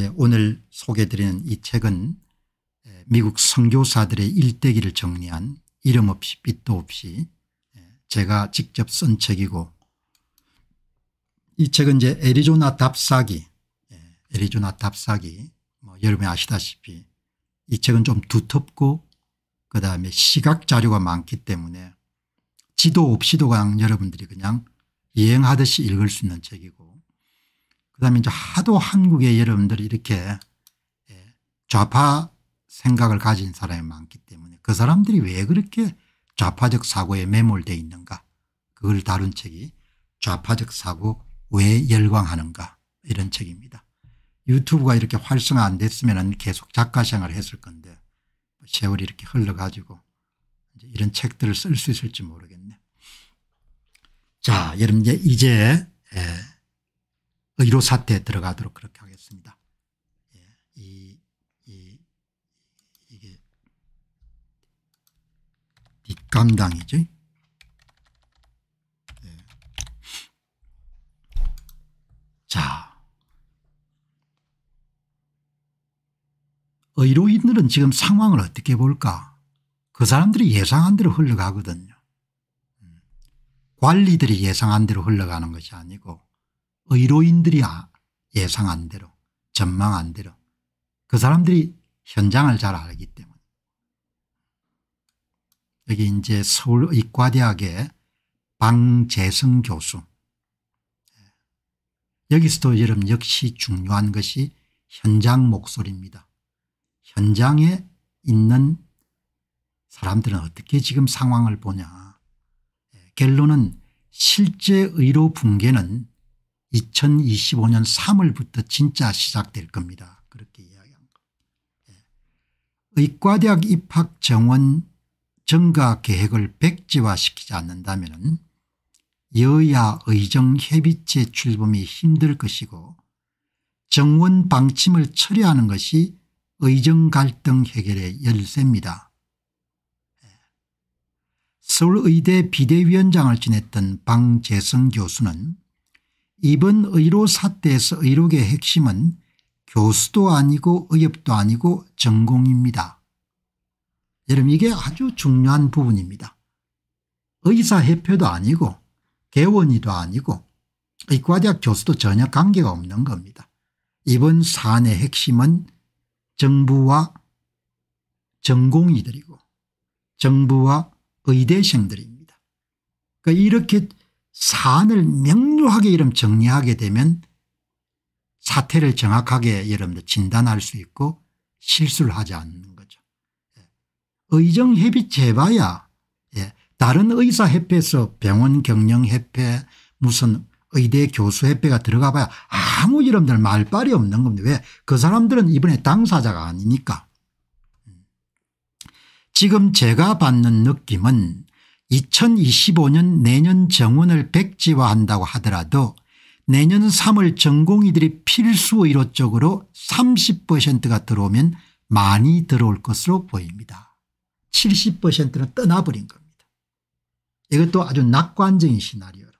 예, 오늘 소개드리는 이 책은 예, 미국 선교사들의 일대기를 정리한 이름 없이 빛도 없이 예, 제가 직접 쓴 책이고 이 책은 이제 애리조나 답사기 애리조나 답사기 뭐 여러분이 아시다시피 이 책은 좀 두텁고 그다음에 시각 자료가 많기 때문에 지도 없이도 그냥 여러분들이 그냥 이행하듯이 읽을 수 있는 책이고 그다음에 이제 하도 한국의 여러분들이 이렇게 예, 좌파 생각을 가진 사람이 많기 때문에 그 사람들이 왜 그렇게 좌파적 사고에 매몰되어 있는가 그걸 다룬 책이 좌파적 사고 왜 열광하는가 이런 책입니다. 유튜브가 이렇게 활성화 안 됐으면 계속 작가 생활을 했을 건데 뭐 세월이 이렇게 흘러가지고 이런 책들을 쓸 수 있을지 모르겠네. 요자 여러분 이제, 이제 예, 의료 사태에 들어가도록 그렇게 하겠습니다. 예, 이, 이, 이게 뒷감당이죠. 예. 자, 의료인들은 지금 상황을 어떻게 볼까? 그 사람들이 예상한 대로 흘러가거든요. 음, 관리들이 예상한 대로 흘러가는 것이 아니고 의료인들이 아, 예상한 대로 전망한 대로 그 사람들이 현장을 잘 알기 때문에 여기 이제 서울의과대학의 방재성 교수 예. 여기서도 여러분 역시 중요한 것이 현장 목소리입니다. 현장에 있는 사람들은 어떻게 지금 상황을 보냐. 예, 결론은 실제 의료 붕괴는 2025년 3월부터 진짜 시작될 겁니다. 그렇게 이야기한 거. 예. 의과대학 입학 정원 증가 계획을 백지화시키지 않는다면 여야 의정협의체 출범이 힘들 것이고 정원 방침을 처리하는 것이 의정 갈등 해결의 열쇠입니다. 예. 서울의대 비대위원장을 지냈던 방재성 교수는 이번 의료 사태에서 의료계 핵심은 교수도 아니고 의협도 아니고 전공입니다. 여러분 이게 아주 중요한 부분입니다. 의사협회도 아니고 개원이도 아니고 의과대학 교수도 전혀 관계가 없는 겁니다. 이번 사안의 핵심은 정부와 전공의들이고 정부와 의대생들입니다. 그러니까 이렇게 사안을 명료하게 이름 정리하게 되면 사태를 정확하게 여러분들 진단할 수 있고 실수를 하지 않는 거죠. 예. 의정협의 제봐야 예, 다른 의사협회에서 병원 경영협회 무슨 의대 교수협회가 들어가 봐야 아무 여러분들 말빨이 없는 겁니다. 왜 그 사람들은 이번에 당사자가 아니니까. 음. 지금 제가 받는 느낌은 2025년 내년 정원을 백지화한다고 하더라도 내년 3월 전공의들이 필수 의료 쪽으로 30%가 들어오면 많이 들어올 것으로 보입니다. 70%는 떠나버린 겁니다. 이것도 아주 낙관적인 시나리오로.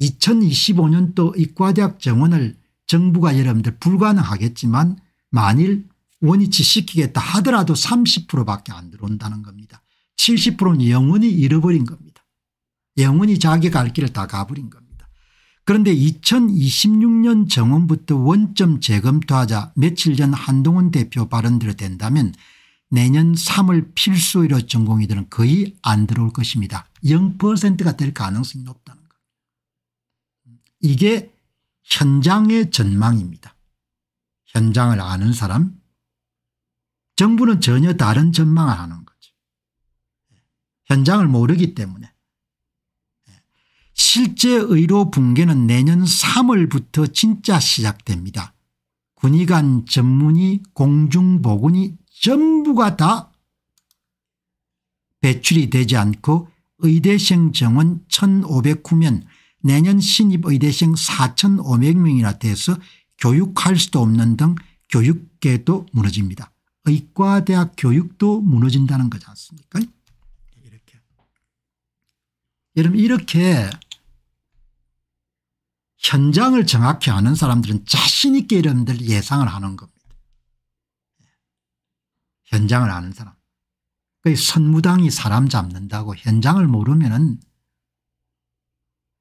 2025년 도 의과대학 정원을 정부가 여러분들 불가능하겠지만 만일 원위치 시키겠다 하더라도 30%밖에 안 들어온다는 겁니다. 70%는 영원히 잃어버린 겁니다. 영원히 자기 갈 길을 다 가버린 겁니다. 그런데 2026년 정원부터 원점 재검토하자 며칠 전 한동훈 대표 발언대로 된다면 내년 3월 필수의료 전공의들은 거의 안 들어올 것입니다. 0%가 될 가능성이 높다는 것. 이게 현장의 전망입니다. 현장을 아는 사람 정부는 전혀 다른 전망을 하는 현장을 모르기 때문에 실제 의료 붕괴는 내년 3월부터 진짜 시작됩니다. 군의관 전문의 공중보건이 전부가 다 배출이 되지 않고 의대생 정원 1 5 0 9후면 내년 신입 의대생 4500명이나 돼서 교육할 수도 없는 등 교육계도 무너집니다. 의과대학 교육도 무너진다는 거지 않습니까 여러분 이렇게 현장을 정확히 아는 사람들은 자신 있게 여러분들 예상을 하는 겁니다. 현장을 아는 사람. 선무당이 사람 잡는다고 현장을 모르면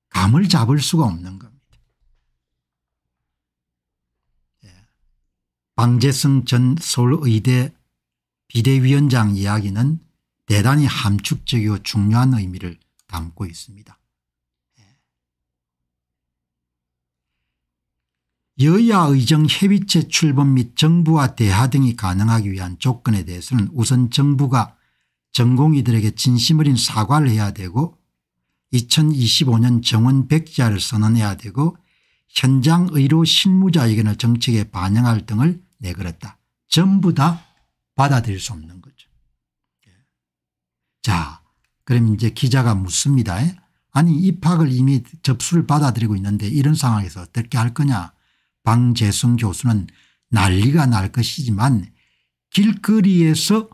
감을 잡을 수가 없는 겁니다. 예. 방재승 전 서울의대 비대위원장 이야기는 대단히 함축적이고 중요한 의미를 담고 있습니다. 예. 여야 의정 협의체 출범 및 정부와 대화 등이 가능하기 위한 조건에 대해서는 우선 정부가 전공의들에게 진심어린 사과를 해야 되고 2025년 정원 백지화를 선언해야 되고 현장 의료 실무자 의견을 정책에 반영할 등을 내걸었다. 전부 다 받아들일 수 없는 거죠. 예. 자 그럼 이제 기자가 묻습니다. 아니 입학을 이미 접수를 받아들이고 있는데 이런 상황에서 어떻게 할 거냐 방재성 교수는 난리가 날 것이지만 길거리에서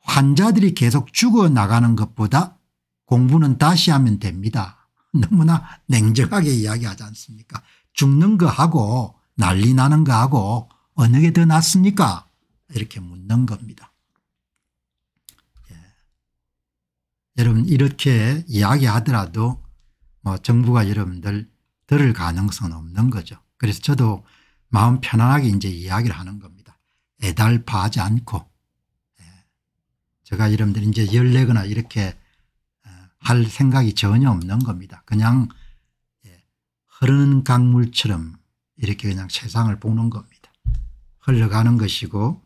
환자들이 계속 죽어나가는 것보다 공부는 다시 하면 됩니다. 너무나 냉정하게 이야기하지 않습니까 죽는 거하고 난리 나는 거하고 어느 게 더 낫습니까 이렇게 묻는 겁니다. 여러분 이렇게 이야기하더라도 뭐 정부가 여러분들 들을 가능성은 없는 거죠. 그래서 저도 마음 편안하게 이제 이야기를 하는 겁니다. 애달파하지 않고 예. 제가 여러분들 이제 열내거나 이렇게 어, 할 생각이 전혀 없는 겁니다. 그냥 예. 흐르는 강물처럼 이렇게 그냥 세상을 보는 겁니다. 흘러가는 것이고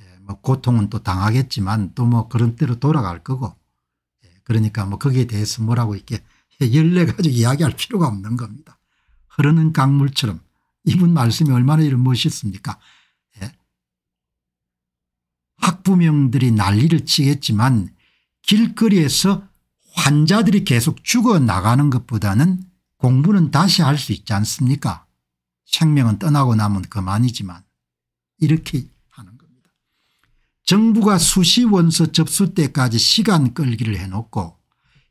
예. 뭐 고통은 또 당하겠지만 또 뭐 그런 때로 돌아갈 거고 그러니까 뭐 거기에 대해서 뭐라고 이렇게 열내가지고 이야기할 필요가 없는 겁니다. 흐르는 강물처럼 이분 말씀이 얼마나 이런 멋있습니까 예. 학부명들이 난리를 치겠지만 길거리에서 환자들이 계속 죽어나가는 것보다는 공부는 다시 할 수 있지 않습니까 생명은 떠나고 나면 그만이지만 이렇게 정부가 수시 원서 접수 때까지 시간 끌기를 해놓고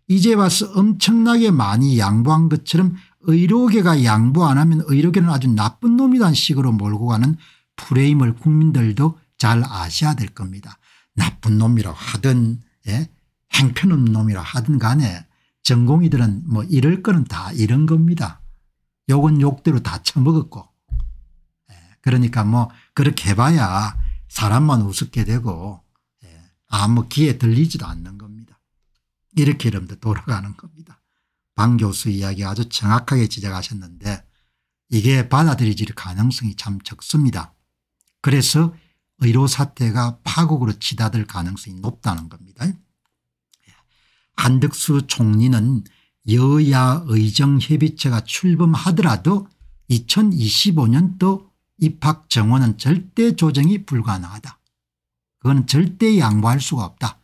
이제 와서 엄청나게 많이 양보한 것처럼 의료계가 양보 안 하면 의료계는 아주 나쁜 놈이란 식으로 몰고 가는 프레임을 국민들도 잘 아셔야 될 겁니다. 나쁜 놈이라 하든 예? 행편없는 놈이라 하든 간에 전공의들은 뭐 이럴 거는 다 이런 겁니다. 욕은 욕대로 다 처먹었고 예. 그러니까 뭐 그렇게 해봐야 사람만 우습게 되고 예, 아무 귀에 들리지도 않는 겁니다. 이렇게 여러분들 돌아가는 겁니다. 방 교수 이야기 아주 정확하게 지적하셨는데 이게 받아들여질 가능성이 참 적습니다. 그래서 의료 사태가 파국으로 치닫을 가능성이 높다는 겁니다. 예. 한덕수 총리는 여야 의정협의체가 출범하더라도 2025년도 입학 정원은 절대 조정이 불가능하다. 그건 절대 양보할 수가 없다.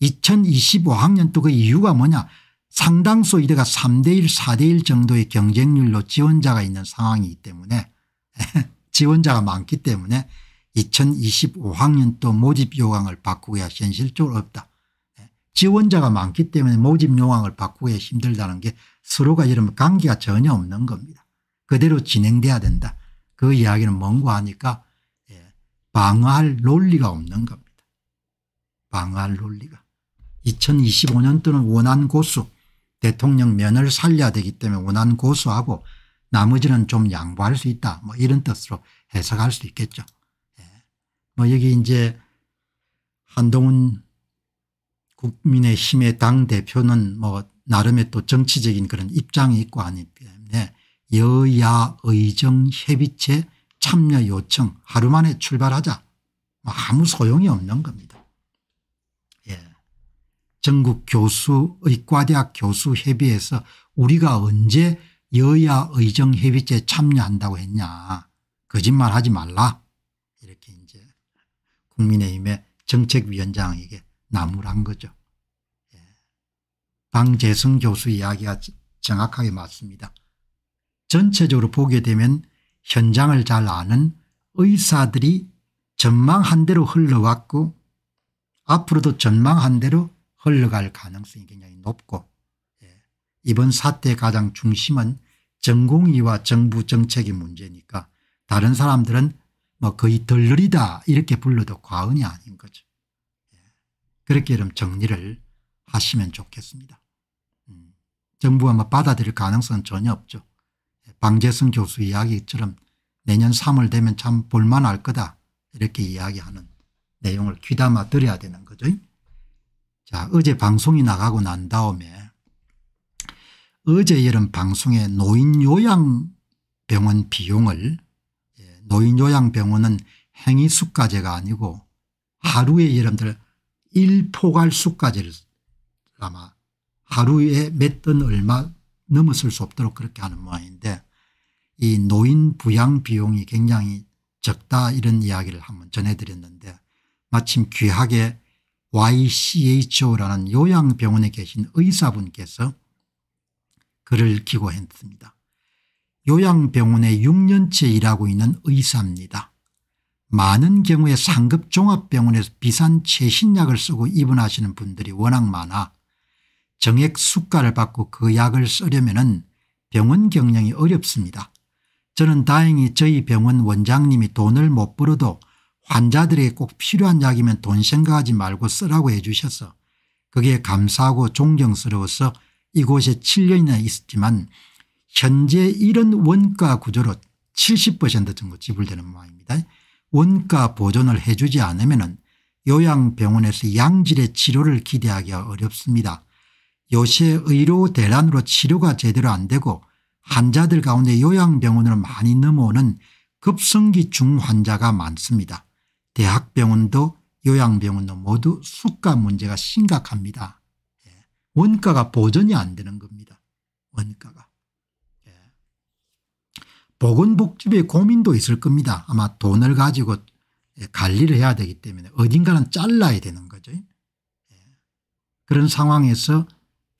2025학년도 그 이유가 뭐냐 상당수 이래가 3대1 4대1 정도의 경쟁률로 지원자가 있는 상황이기 때문에 지원자가 많기 때문에 2025학년도 모집 요강을 바꾸기가 현실적으로 없다. 지원자가 많기 때문에 모집 요강을 바꾸기 힘들다는 게 서로가 이러면 관계가 전혀 없는 겁니다. 그대로 진행돼야 된다. 그 이야기는 뭔고하니까 예, 방어할 논리가 없는 겁니다. 방어할 논리가. 2025년도는 원한 고수 대통령 면을 살려야 되기 때문에 원한 고수하고 나머지는 좀 양보할 수 있다 뭐 이런 뜻으로 해석할 수 있겠죠. 예. 뭐 여기 이제 한동훈 국민의힘의 당대표는 뭐 나름의 또 정치적인 그런 입장이 있고 하니 때문에 여야의정협의체 참여 요청 하루 만에 출발하자 뭐 아무 소용이 없는 겁니다. 예. 전국 교수 의과대학 교수 협의에서 우리가 언제 여야 의정협의체 참여한다고 했냐 거짓말하지 말라 이렇게 이제 국민의힘의 정책위원장에게 나무란 거죠. 예. 방재성 교수 이야기가 정확하게 맞습니다. 전체적으로 보게 되면 현장을 잘 아는 의사들이 전망한 대로 흘러왔고 앞으로도 전망한 대로 흘러갈 가능성이 굉장히 높고 예, 이번 사태의 가장 중심은 전공의와 정부 정책의 문제니까 다른 사람들은 뭐 거의 덜느리다 이렇게 불러도 과언이 아닌 거죠. 예, 그렇게 좀 정리를 하시면 좋겠습니다. 음. 정부가 뭐 받아들일 가능성은 전혀 없죠. 방재성 교수 이야기처럼 내년 3월 되면 참 볼만할 거다 이렇게 이야기하는 내용을 귀담아 드려야 되는 거죠. 자 어제 방송이 나가고 난 다음에 어제 여름 방송에 노인요양병원 비용을 예, 노인요양병원은 행위수가제가 아니고 하루에 여러분들 일포갈 수가제를 아마 하루에 몇돈 얼마 넘어설 수 없도록 그렇게 하는 모양인데 이 노인 부양 비용이 굉장히 적다 이런 이야기를 한번 전해드렸는데 마침 귀하게 YCHO라는 요양병원에 계신 의사분께서 글을 기고했습니다. 요양병원에 6년째 일하고 있는 의사입니다. 많은 경우에 상급 종합병원에서 비싼 최신약을 쓰고 입원하시는 분들이 워낙 많아 정액 수가를 받고 그 약을 쓰려면 병원 경영이 어렵습니다. 저는 다행히 저희 병원 원장님이 돈을 못 벌어도 환자들에게 꼭 필요한 약이면 돈 생각하지 말고 쓰라고 해 주셔서 그게 감사하고 존경스러워서 이곳에 7년이나 있었지만 현재 이런 원가 구조로 70% 정도 지불되는 모양입니다. 원가 보존을 해 주지 않으면 요양병원에서 양질의 치료를 기대하기가 어렵습니다. 요새 의료 대란으로 치료가 제대로 안 되고 환자들 가운데 요양병원으로 많이 넘어오는 급성기 중환자가 많습니다. 대학병원도 요양병원도 모두 수가 문제가 심각합니다. 예. 원가가 보전이 안 되는 겁니다. 원가가. 예. 보건복지부의 고민도 있을 겁니다. 아마 돈을 가지고 예, 관리를 해야 되기 때문에 어딘가는 잘라야 되는 거죠. 그런 상황에서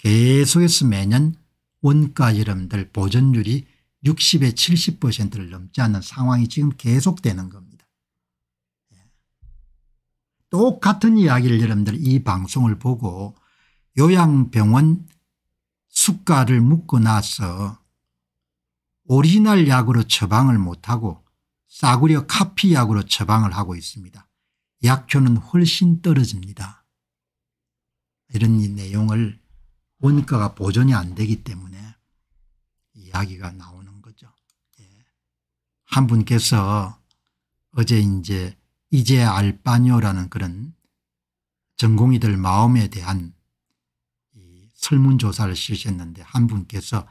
계속해서 매년 원가 여러분들 보존율이 60에 70%를 넘지 않는 상황이 지금 계속되는 겁니다. 예. 똑같은 이야기를 여러분들 이 방송을 보고 요양병원 수가를 묶고 나서 오리지널 약으로 처방을 못하고 싸구려 카피약으로 처방을 하고 있습니다. 약효는 훨씬 떨어집니다. 이런 내용을 원가가 보존이 안 되기 때문에 이야기가 나오는 거죠. 예. 한 분께서 어제 이제 이제 알바뇨라는 그런 전공이들 마음에 대한 설문조사를 쓰셨는데 한 분께서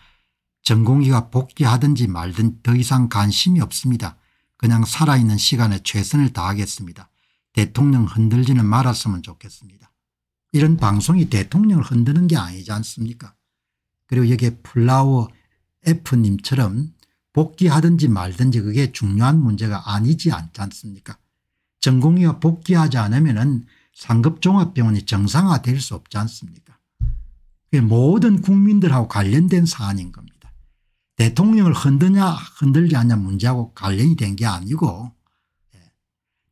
전공의가 복귀하든지 말든 더 이상 관심이 없습니다. 그냥 살아있는 시간에 최선을 다하겠습니다. 대통령 흔들지는 말았으면 좋겠습니다. 이런 방송이 대통령을 흔드는 게 아니지 않습니까 그리고 여기에 플라워 F님처럼 복귀하든지 말든지 그게 중요한 문제가 아니지 않지 않습니까 전공의가 복귀하지 않으면 은 상급종합병원이 정상화될 수 없지 않습니까 모든 국민들하고 관련된 사안인 겁니다. 대통령을 흔드냐 흔들지 않냐 문제하고 관련이 된 게 아니고 예,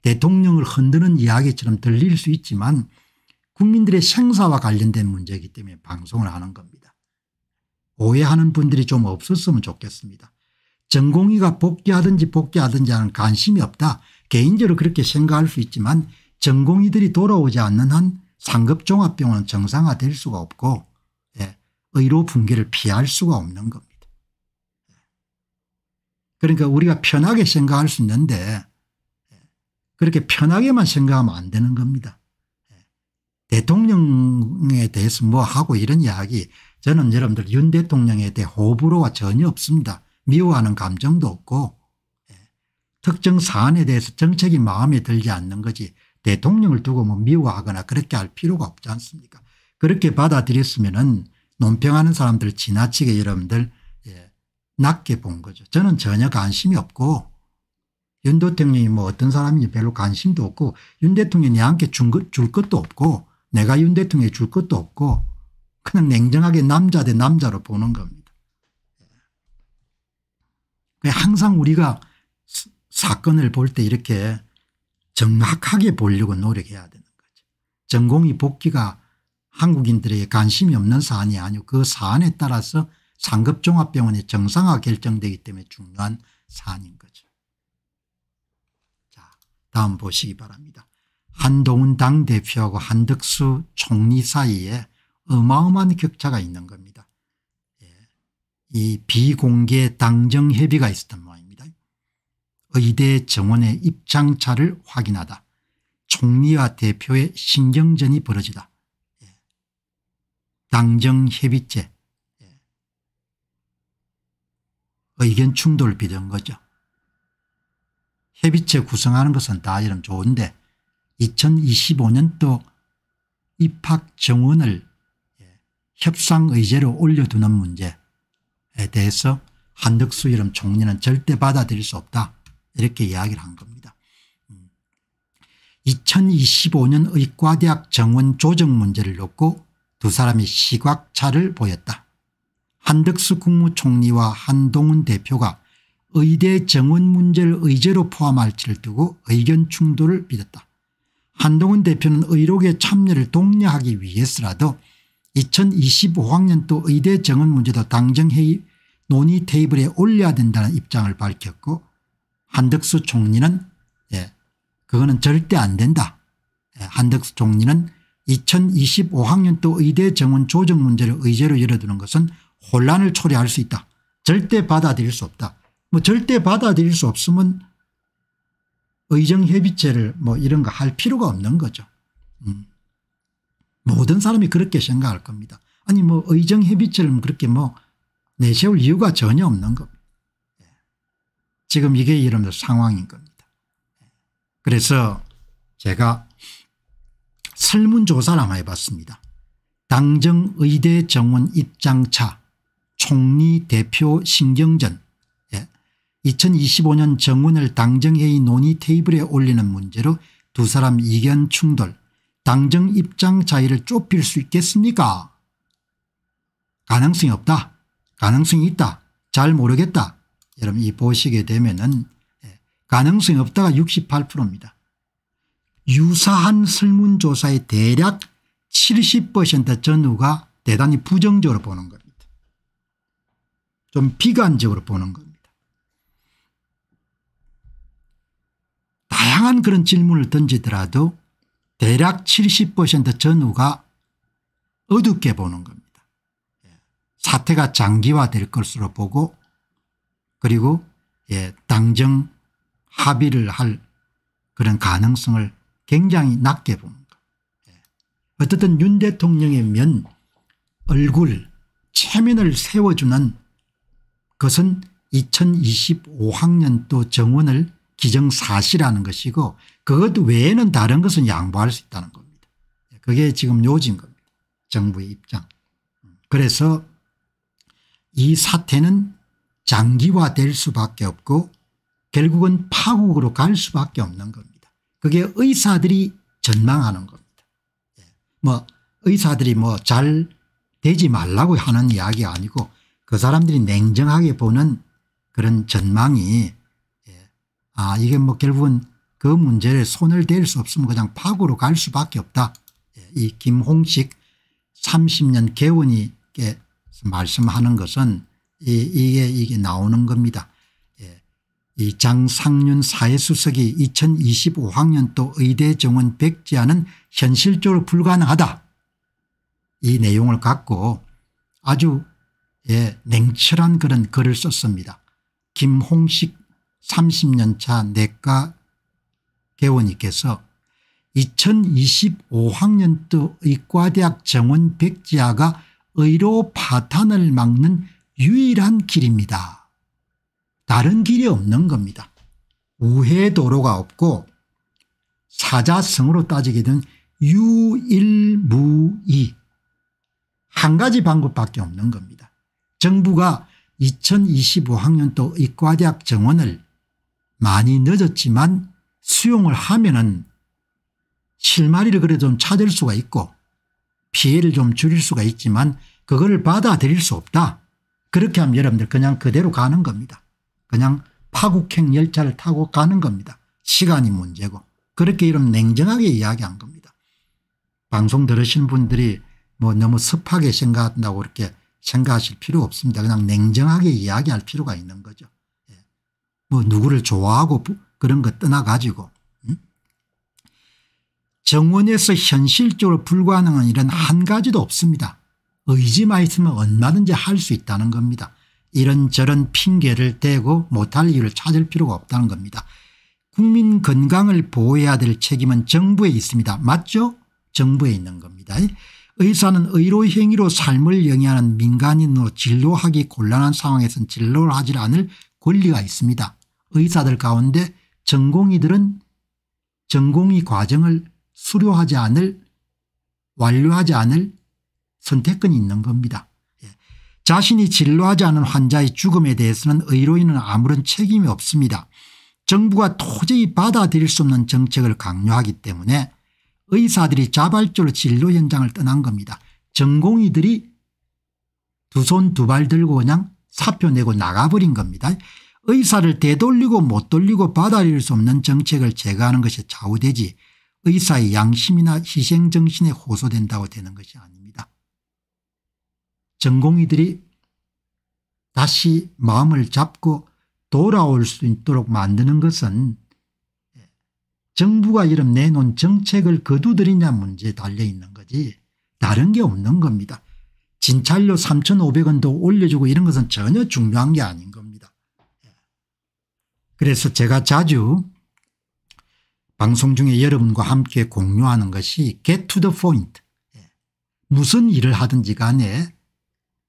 대통령을 흔드는 이야기처럼 들릴 수 있지만 국민들의 생사와 관련된 문제이기 때문에 방송을 하는 겁니다. 오해하는 분들이 좀 없었으면 좋겠습니다. 전공의가 복귀하든지 복귀하든지 하는 관심이 없다. 개인적으로 그렇게 생각할 수 있지만 전공의들이 돌아오지 않는 한 상급종합병원은 정상화될 수가 없고 예, 의료 붕괴를 피할 수가 없는 겁니다. 그러니까 우리가 편하게 생각할 수 있는데 예, 그렇게 편하게만 생각하면 안 되는 겁니다. 대통령에 대해서 뭐 하고 이런 이야기 저는 여러분들 윤 대통령에 대해 호불호가 전혀 없습니다. 미워하는 감정도 없고 예. 특정 사안에 대해서 정책이 마음에 들지 않는 거지 대통령을 두고 뭐 미워하거나 그렇게 할 필요가 없지 않습니까 그렇게 받아들였으면 은 논평하는 사람들 지나치게 여러분들 예, 낮게 본 거죠. 저는 전혀 관심이 없고 윤 대통령이 뭐 어떤 사람인지 별로 관심도 없고 윤 대통령이 한테 줄 것도 없고 내가 윤 대통령이 줄 것도 없고 그냥 냉정하게 남자 대 남자로 보는 겁니다. 예. 항상 우리가 사건을 볼 때 이렇게 정확하게 보려고 노력해야 되는 거죠. 전공이 복귀가 한국인들에게 관심이 없는 사안이 아니고 그 사안에 따라서 상급종합병원의 정상화 결정되기 때문에 중요한 사안인 거죠. 자 다음 보시기 바랍니다. 한동훈 당대표하고 한덕수 총리 사이에 어마어마한 격차가 있는 겁니다. 예. 이 비공개 당정협의가 있었던 모양입니다. 의대 정원의 입장차를 확인하다. 총리와 대표의 신경전이 벌어지다. 예. 당정협의체 예. 의견 충돌 을 비던 거죠. 협의체 구성하는 것은 다 이름 좋은데 2025년도 입학 정원을 협상 의제로 올려두는 문제에 대해서 한덕수 이름 총리는 절대 받아들일 수 없다 이렇게 이야기를 한 겁니다. 2025년 의과대학 정원 조정 문제를 놓고 두 사람이 시각차를 보였다. 한덕수 국무총리와 한동훈 대표가 의대 정원 문제를 의제로 포함할지를 두고 의견 충돌을 빚었다. 한동훈 대표는 의록의 참여를 독려하기 위해서라도 2025학년도 의대 정원 문제도 당정회의 논의 테이블에 올려야 된다는 입장을 밝혔고 한덕수 총리는 예, 그거는 절대 안 된다. 예, 한덕수 총리는 2025학년도 의대 정원 조정 문제를 의제로 열어두는 것은 혼란을 초래할 수 있다. 절대 받아들일 수 없다. 뭐 절대 받아들일 수 없으면 의정협의체를 뭐 이런 거 할 필요가 없는 거죠. 음. 모든 사람이 그렇게 생각할 겁니다. 아니 뭐 의정협의체를 그렇게 뭐 내세울 이유가 전혀 없는 겁니다. 예. 지금 이게 여러 상황인 겁니다. 예. 그래서 제가 설문조사를 한번 해봤습니다. 당정의대 정원 입장차 총리 대표 신경전 2025년 정문을 당정회의 논의 테이블에 올리는 문제로 두 사람 이견 충돌 당정 입장 자유를 좁힐 수 있겠습니까 가능성이 없다 가능성이 있다 잘 모르겠다 여러분 이 보시게 되면 은 예, 가능성이 없다가 68%입니다 유사한 설문조사의 대략 70% 전후가 대단히 부정적으로 보는 겁니다 좀 비관적으로 보는 겁니다 다양한 그런 질문을 던지더라도 대략 70% 전후가 어둡게 보는 겁니다. 예. 사태가 장기화될 것으로 보고 그리고 예, 당정 합의를 할 그런 가능성을 굉장히 낮게 봅니다. 예. 어쨌든 윤 대통령의 면 얼굴 체면을 세워주는 것은 2025학년도 정원을 기정사실하는 것이고 그것 외에는 다른 것은 양보할 수 있다는 겁니다. 그게 지금 요지인 겁니다. 정부의 입장. 그래서 이 사태는 장기화될 수밖에 없고 결국은 파국으로 갈 수밖에 없는 겁니다. 그게 의사들이 전망하는 겁니다. 예. 뭐 의사들이 뭐 잘 되지 말라고 하는 이야기 아니고 그 사람들이 냉정하게 보는 그런 전망이 아 이게 뭐 결국은 그 문제를 손을 댈 수 없으면 그냥 파고로 갈 수밖에 없다. 예, 이 김홍식 30년 개원이께 말씀하는 것은 이, 이게 이게 나오는 겁니다. 예, 이 장상윤 사회수석이 2025학년도 의대 정원 백지하는 현실적으로 불가능하다. 이 내용을 갖고 아주 예, 냉철한 그런 글을 썼습니다. 김홍식 30년차 내과 개원이께서 2025학년도 의과대학 정원 백지아가 의료 파탄을 막는 유일한 길입니다. 다른 길이 없는 겁니다. 우회 도로가 없고 사자성으로 따지게 된 유일무이 한 가지 방법밖에 없는 겁니다. 정부가 2025학년도 의과대학 정원을 많이 늦었지만 수용을 하면은 실마리를 그래 좀 찾을 수가 있고 피해를 좀 줄일 수가 있지만 그걸 받아들일 수 없다. 그렇게 하면 여러분들 그냥 그대로 가는 겁니다. 그냥 파국행 열차를 타고 가는 겁니다. 시간이 문제고 그렇게 이런 냉정하게 이야기한 겁니다. 방송 들으신 분들이 뭐 너무 습하게 생각한다고 그렇게 생각하실 필요 없습니다. 그냥 냉정하게 이야기할 필요가 있는 거죠. 뭐 누구를 좋아하고 그런 거 떠나가지고 정원에서 현실적으로 불가능한 일은 한 가지도 없습니다. 의지만 있으면 얼마든지 할 수 있다는 겁니다. 이런저런 핑계를 대고 못 할 이유를 찾을 필요가 없다는 겁니다. 국민 건강을 보호해야 될 책임은 정부에 있습니다. 맞죠? 정부에 있는 겁니다. 의사는 의료 행위로 삶을 영위하는 민간인으로 진료하기 곤란한 상황에선 진료를 하지 않을 권리가 있습니다. 의사들 가운데 전공의들은 전공의 과정을 수료하지 않을 완료하지 않을 선택권이 있는 겁니다. 예. 자신이 진료하지 않은 환자의 죽음에 대해서는 의료인은 아무런 책임이 없습니다. 정부가 도저히 받아들일 수 없는 정책을 강요하기 때문에 의사들이 자발적으로 진료 현장을 떠난 겁니다. 전공의들이 두 손 두 발 들고 그냥 사표 내고 나가버린 겁니다. 의사를 되돌리고 못 돌리고 받아들일 수 없는 정책을 제거하는 것이 좌우되지 의사의 양심이나 희생정신에 호소된다고 되는 것이 아닙니다. 전공의들이 다시 마음을 잡고 돌아올 수 있도록 만드는 것은 정부가 이름 내놓은 정책을 거두들이냐 문제에 달려있는 거지 다른 게 없는 겁니다. 진찰료 3,500원도 올려주고 이런 것은 전혀 중요한 게 아닌 그래서 제가 자주 방송 중에 여러분과 함께 공유하는 것이 get to the point 예. 무슨 일을 하든지 간에 네.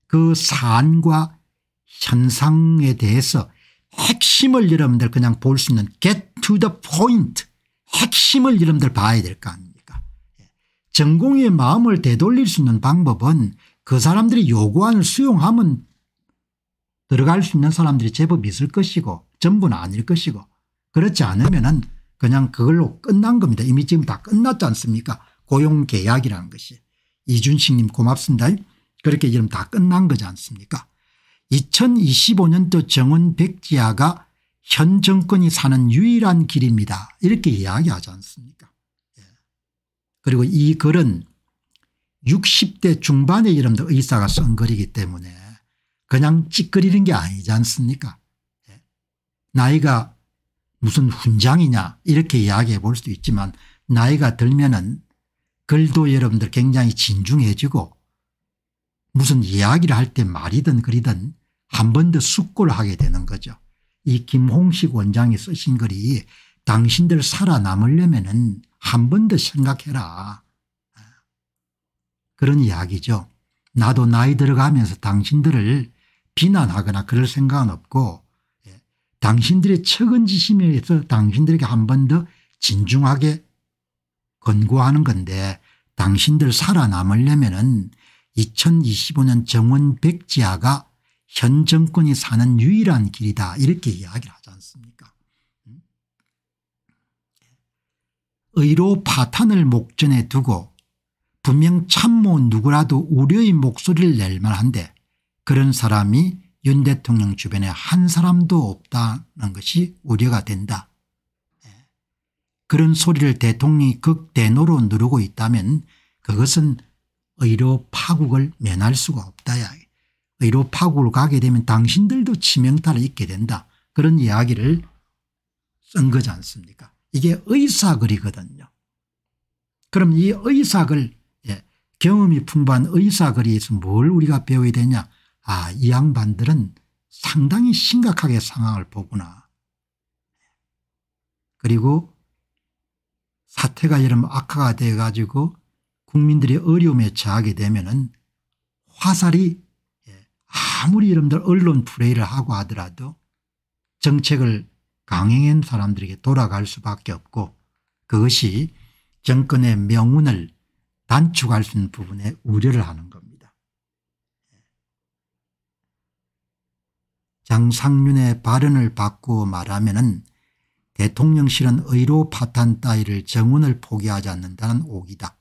그 사안과 현상에 대해서 핵심을 여러분들 그냥 볼 수 있는 get to the point 핵심을 여러분들 봐야 될 거 아닙니까 예. 전공의 마음을 되돌릴 수 있는 방법은 그 사람들이 요구안을 수용하면 들어갈 수 있는 사람들이 제법 있을 것이고 전부는 아닐 것이고 그렇지 않으면 은 그냥 그걸로 끝난 겁니다. 이미 지금 다 끝났지 않습니까 고용계약이라는 것이. 이준식님 고맙습니다. 그렇게 지금 다 끝난 거지 않습니까 2025년도 정원 백지하가 현 정권이 사는 유일한 길입니다. 이렇게 이야기하지 않습니까 예. 그리고 이 글은 60대 중반의 이름도 의사가 쓴 글이기 때문에 그냥 찌그리는 게 아니지 않습니까 나이가 무슨 훈장이냐 이렇게 이야기해 볼 수도 있지만 나이가 들면은 글도 여러분들 굉장히 진중해지고 무슨 이야기를 할 때 말이든 그리든 한 번 더 숙고를 하게 되는 거죠. 이 김홍식 원장이 쓰신 글이 당신들 살아남으려면 한번 더 생각해라. 그런 이야기죠. 나도 나이 들어가면서 당신들을 비난하거나 그럴 생각은 없고 당신들의 측은지심에 의해서 당신들에게 한 번 더 진중하게 권고하는 건데 당신들 살아남으려면 은 2025년 정원 백지하가 현 정권이 사는 유일한 길이다 이렇게 이야기를 하지 않습니까 음? 의로 파탄을 목전에 두고 분명 참모 누구라도 우려의 목소리를 낼 만한데 그런 사람이 윤 대통령 주변에 한 사람도 없다는 것이 우려가 된다. 예. 그런 소리를 대통령이 극대노로 누르고 있다면 그것은 의료 파국을 면할 수가 없다야. 의료 파국을 가게 되면 당신들도 치명타를 입게 된다. 그런 이야기를 쓴 거지 않습니까 이게 의사글이거든요. 그럼 이 의사글 예, 경험이 풍부한 의사글에서 뭘 우리가 배워야 되냐 아, 이 양반들은 상당히 심각하게 상황을 보구나. 그리고 사태가 이러면 악화가 돼 가지고 국민들이 어려움에 처하게 되면은 화살이 예, 아무리 여러분들 언론 플레이를 하고 하더라도 정책을 강행한 사람들에게 돌아갈 수밖에 없고 그것이 정권의 명운을 단축할 수 있는 부분에 우려를 하는 겁니다. 장상윤의 발언을 바꾸어 말하면 은 대통령실은 의로 파탄 따위를 정원을 포기하지 않는다는 옥이다.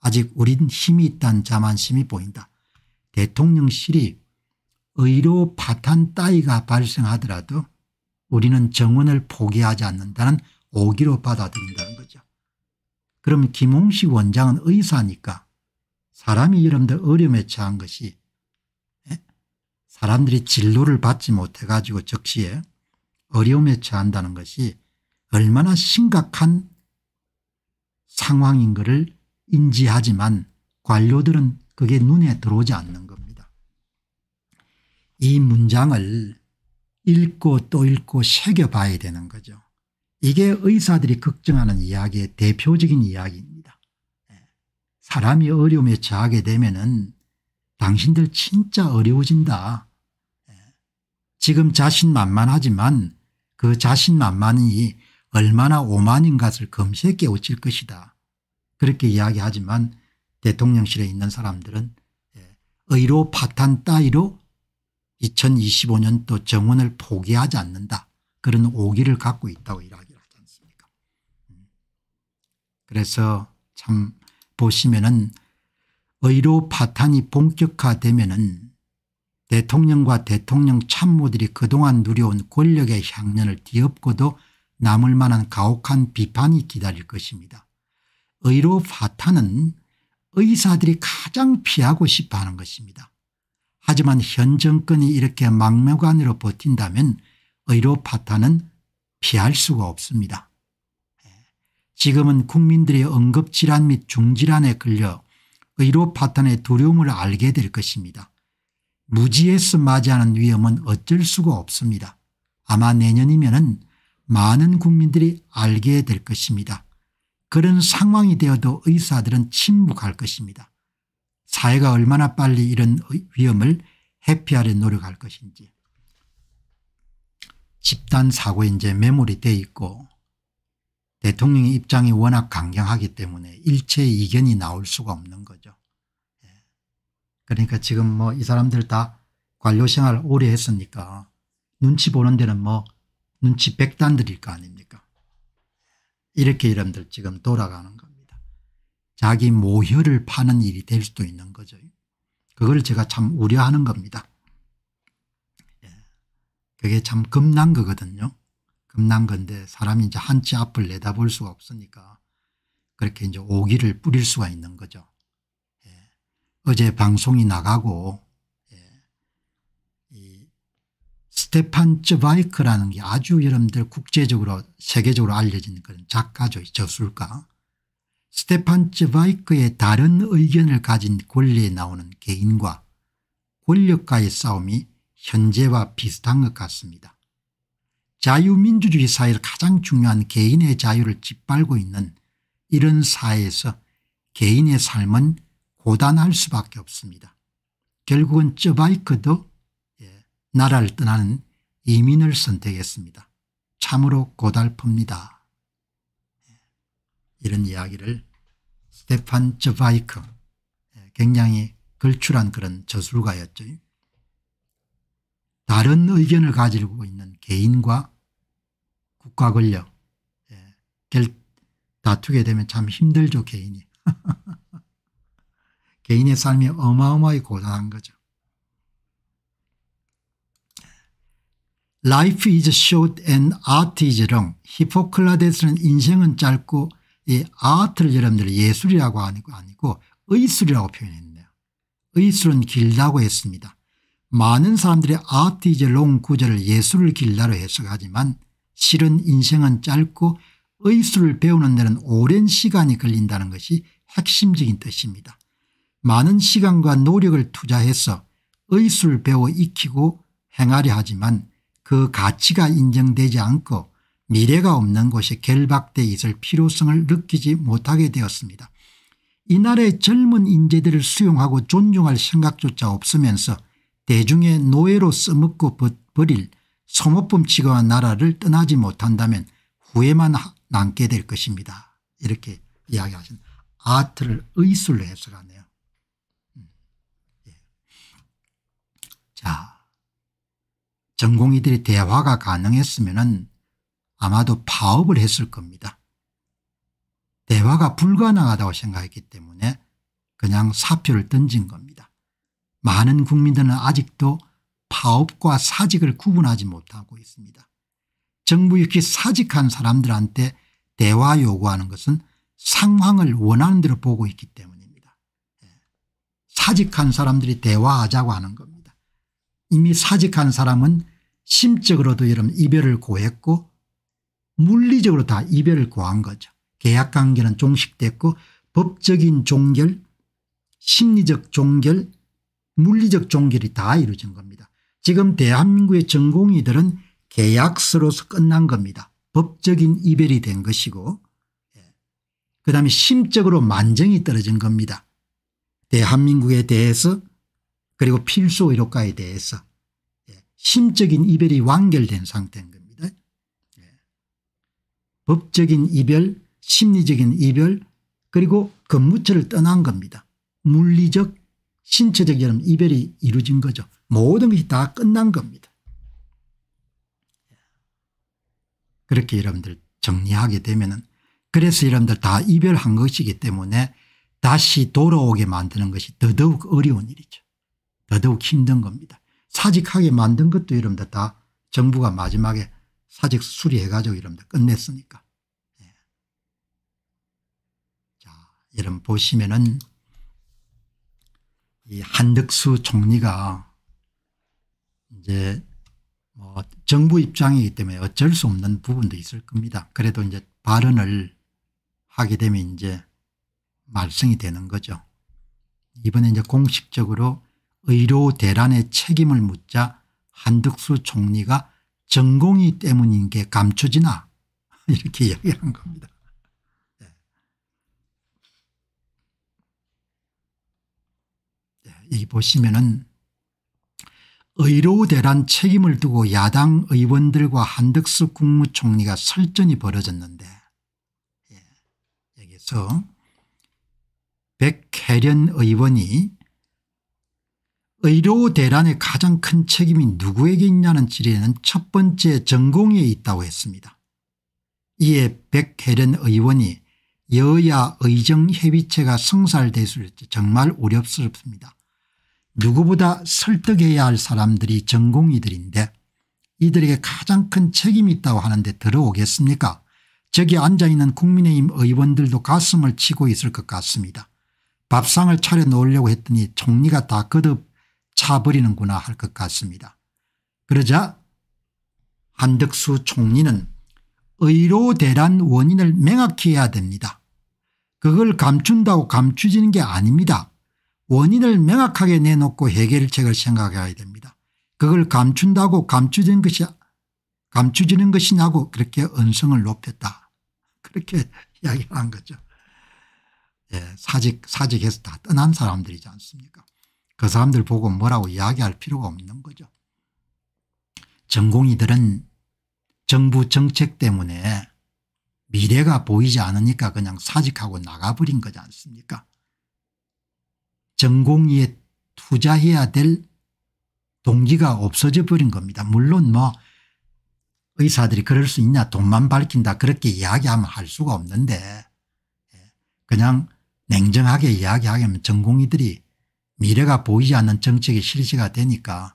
아직 우린 힘이 있다는 자만심이 보인다. 대통령실이 의료 파탄 따위가 발생하더라도 우리는 정원을 포기하지 않는다는 오기로 받아들인다는 거죠. 그럼 김홍식 원장은 의사니까 사람이 여러분들 어려움에 처한 것이 사람들이 진로를 받지 못해 가지고 적시에 어려움에 처한다는 것이 얼마나 심각한 상황인 것을 인지하지만 관료들은 그게 눈에 들어오지 않는 겁니다. 이 문장을 읽고 또 읽고 새겨봐야 되는 거죠. 이게 의사들이 걱정하는 이야기의 대표적인 이야기입니다. 예. 사람이 어려움에 처하게 되면 은 당신들 진짜 어려워진다. 지금 자신만만하지만 그 자신만만이 얼마나 오만인 것을 금세 깨우칠 것이다. 그렇게 이야기하지만 대통령실에 있는 사람들은 예, 의로 파탄 따위로 2 0 2 5년또 정원을 포기하지 않는다. 그런 오기를 갖고 있다고 이야기를 하지 않습니까 음. 그래서 참 보시면은 의로 파탄이 본격화되면은 대통령과 대통령 참모들이 그동안 누려온 권력의 향연을 뒤엎고도 남을 만한 가혹한 비판이 기다릴 것입니다. 의료 파탄은 의사들이 가장 피하고 싶어하는 것입니다. 하지만 현 정권이 이렇게 막무가내로 버틴다면 의료 파탄은 피할 수가 없습니다. 지금은 국민들이 응급질환 및 중질환에 걸려 의료 파탄의 두려움을 알게 될 것입니다. 무지에서 맞이하는 위험은 어쩔 수가 없습니다. 아마 내년이면 많은 국민들이 알게 될 것입니다. 그런 상황이 되어도 의사들은 침묵할 것입니다. 사회가 얼마나 빨리 이런 위험을 회피하려 노력할 것인지. 집단 사고에 이제 매몰이 돼 있고 대통령의 입장이 워낙 강경하기 때문에 일체 의 이견이 나올 수가 없는 거죠. 그러니까 지금 뭐 이 사람들 다 관료 생활 오래 했으니까 눈치 보는 데는 뭐 눈치 백단들일 거 아닙니까 이렇게 이름들 지금 돌아가는 겁니다. 자기 모혈을 파는 일이 될 수도 있는 거죠. 그걸 제가 참 우려하는 겁니다. 예. 그게 참 겁난 거거든요. 겁난 건데 사람이 이제 한치 앞을 내다볼 수가 없으니까 그렇게 이제 오기를 뿌릴 수가 있는 거죠. 어제 방송이 나가고 예, 스테판 쯔바이크라는 게 아주 여러분들 국제적으로 세계적으로 알려진 그런 작가죠. 저술가. 스테판 쯔바이크의 다른 의견을 가진 권리에 나오는 개인과 권력과의 싸움이 현재와 비슷한 것 같습니다. 자유민주주의 사회를 가장 중요한 개인의 자유를 짓밟고 있는 이런 사회에서 개인의 삶은 고단할 수밖에 없습니다. 결국은 저바이크도 예, 나라를 떠나는 이민을 선택했습니다. 참으로 고달픕니다. 예, 이런 이야기를 스테판 저바이크 예, 굉장히 걸출한 그런 저술가였죠. 다른 의견을 가지고 있는 개인과 국가 권력 결, 다투게 되면 참 힘들죠 개인이. 개인의 삶이 어마어마하게 고단한 거죠. Life is short and art is long. 히포클라데스는 인생은 짧고 이 아트를 여러분들 예술이라고 아니고, 아니고 의술이라고 표현했네요. 의술은 길다고 했습니다. 많은 사람들이 아트 이제 롱 구절을 예술을 길다로 해석하지만 실은 인생은 짧고 의술을 배우는 데는 오랜 시간이 걸린다는 것이 핵심적인 뜻입니다. 많은 시간과 노력을 투자해서 의술 배워 익히고 행하려 하지만 그 가치가 인정되지 않고 미래가 없는 곳에 결박돼 있을 필요성을 느끼지 못하게 되었습니다. 이날의 젊은 인재들을 수용하고 존중할 생각조차 없으면서 대중의 노예로 써먹고 버릴 소모품 치거한 나라를 떠나지 못한다면 후회만 남게 될 것입니다. 이렇게 이야기하신 아트를 의술로 해석하네 자, 전공이들이 대화가 가능했으면 아마도 파업을 했을 겁니다. 대화가 불가능하다고 생각했기 때문에 그냥 사표를 던진 겁니다. 많은 국민들은 아직도 파업과 사직을 구분하지 못하고 있습니다. 정부 역시 사직한 사람들한테 대화 요구하는 것은 상황을 원하는 대로 보고 있기 때문입니다. 예. 사직한 사람들이 대화하자고 하는 겁니다. 이미 사직한 사람은 심적으로도 여러 이별을 고했고 물리적으로 다 이별을 고한 거죠. 계약관계는 종식됐고 법적인 종결 심리적 종결 물리적 종결이 다 이루어진 겁니다. 지금 대한민국의 전공의들은 계약서로서 끝난 겁니다. 법적인 이별이 된 것이고 예. 그다음에 심적으로 만정이 떨어진 겁니다. 대한민국에 대해서 그리고 필수 의료과에 대해서 예, 심적인 이별이 완결된 상태인 겁니다. 예. 법적인 이별 심리적인 이별 그리고 근무처를 떠난 겁니다. 물리적 신체적 여름 이별이 이루어진 거죠. 모든 것이 다 끝난 겁니다. 예. 그렇게 여러분들 정리하게 되면 그래서 여러분들 다 이별한 것이기 때문에 다시 돌아오게 만드는 것이 더더욱 어려운 일이죠. 더더욱 힘든 겁니다. 사직하게 만든 것도 이럽니다. 다 정부가 마지막에 사직 수리해가지고 이럽니다. 끝냈으니까. 네. 자, 여러분 보시면은 이 한덕수 총리가 이제 뭐 정부 입장이기 때문에 어쩔 수 없는 부분도 있을 겁니다. 그래도 이제 발언을 하게 되면 이제 말썽이 되는 거죠. 이번에 이제 공식적으로 의료 대란의 책임을 묻자 한덕수 총리가 전공이 때문인 게 감춰지나 이렇게 이야기한 겁니다. 네. 네, 여기 보시면은 의료 대란 책임을 두고 야당 의원들과 한덕수 국무총리가 설전이 벌어졌는데 예, 여기서 백혜련 의원이 의료 대란의 가장 큰 책임이 누구에게 있냐는 질의는 첫 번째 전공에 있다고 했습니다. 이에 백혜련 의원이 여야 의정협의체가 성살됐을 때 정말 우렵스럽습니다. 누구보다 설득해야 할 사람들이 전공의들인데 이들에게 가장 큰 책임이 있다고 하는데 들어오겠습니까 저기 앉아있는 국민의힘 의원들도 가슴을 치고 있을 것 같습니다. 밥상을 차려 놓으려고 했더니 총리가 다 거듭 차버리는구나 할 것 같습니다. 그러자 한덕수 총리는 의료 대란 원인을 명확히 해야 됩니다. 그걸 감춘다고 감추지는 게 아닙니다. 원인을 명확하게 내놓고 해결책을 생각해야 됩니다. 그걸 감춘다고 감추지는 것이 감추지는 것이냐고 그렇게 언성을 높였다. 그렇게 이야기를 한 거죠. 예, 사직 사직해서 다 떠난 사람들이지 않습니까? 그 사람들 보고 뭐라고 이야기할 필요가 없는 거죠. 전공이들은 정부 정책 때문에 미래가 보이지 않으니까 그냥 사직하고 나가버린 거지 않습니까 전공의에 투자해야 될 동기가 없어져 버린 겁니다. 물론 뭐 의사들이 그럴 수 있냐 돈만 밝힌다 그렇게 이야기하면 할 수가 없는데 예, 그냥 냉정하게 이야기하면 전공의들이 미래가 보이지 않는 정책의 실시가 되니까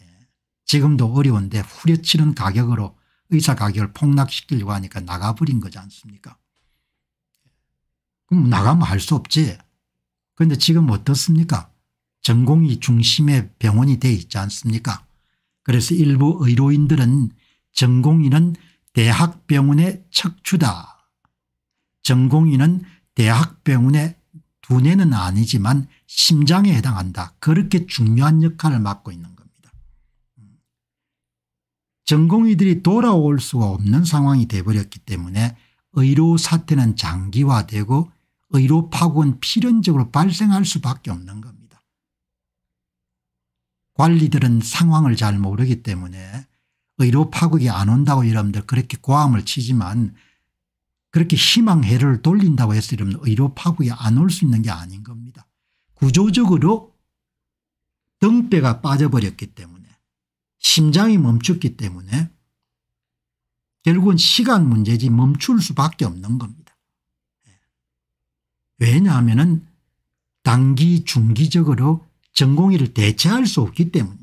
예, 지금도 어려운데 후려치는 가격으로 의사 가격을 폭락시키려고 하니까 나가버린 거지 않습니까 그럼 나가면 할 수 없지 그런데 지금 어떻습니까 전공이 중심의 병원이 돼 있지 않습니까 그래서 일부 의료인들은 전공의는 대학병원의 척추다 전공의는 대학병원의 두뇌는 아니지만 심장에 해당한다. 그렇게 중요한 역할을 맡고 있는 겁니다. 전공의들이 돌아올 수가 없는 상황이 되어버렸기 때문에 의료 사태는 장기화되고 의료 파국은 필연적으로 발생할 수밖에 없는 겁니다. 관리들은 상황을 잘 모르기 때문에 의료 파국이 안 온다고 여러분들 그렇게 고함을 치지만 그렇게 희망해를 돌린다고 했으이면 의료 파국이 안올 수 있는 게 아닌 겁니다. 구조적으로 등뼈가 빠져버렸기 때문에 심장이 멈췄기 때문에 결국은 시간 문제지 멈출 수밖에 없는 겁니다. 예. 왜냐하면 단기 중기적으로 전공의를 대체할 수 없기 때문에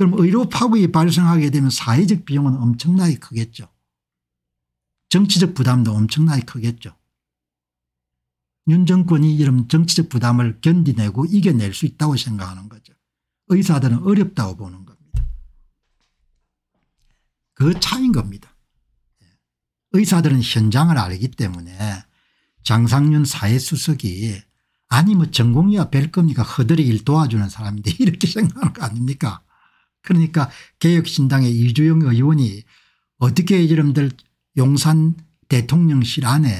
그럼 의료 파국이 발생하게 되면 사회적 비용은 엄청나게 크겠죠. 정치적 부담도 엄청나게 크겠죠. 윤 정권이 이런 정치적 부담을 견디내고 이겨낼 수 있다고 생각하는 거죠. 의사들은 어렵다고 보는 겁니다. 그 차이인 겁니다. 예. 의사들은 현장을 알기 때문에 장상윤 사회수석이 아니 뭐 전공이야 별 겁니까 허들이 일 도와주는 사람인데 이렇게 생각하는 거 아닙니까 그러니까 개혁신당의 이주영 의원이 어떻게 이름들 용산 대통령실 안에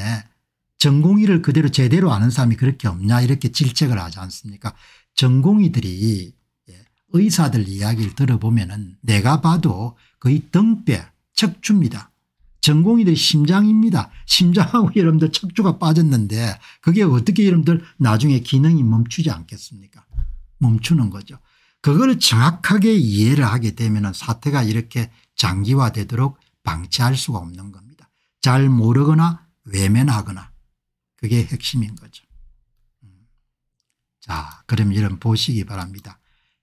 전공의를 그대로 제대로 아는 사람이 그렇게 없냐 이렇게 질책을 하지 않습니까 전공의들이 예, 의사들 이야기를 들어보면 은 내가 봐도 거의 등뼈 척추입니다. 전공의들 심장입니다. 심장하고 여러분들 척추가 빠졌는데 그게 어떻게 여러분들 나중에 기능이 멈추지 않겠습니까 멈추는 거죠. 그걸 정확하게 이해를 하게 되면 사태가 이렇게 장기화되도록 방치할 수가 없는 겁니다. 잘 모르거나 외면하거나 그게 핵심인 거죠. 음. 자 그럼 이런 보시기 바랍니다.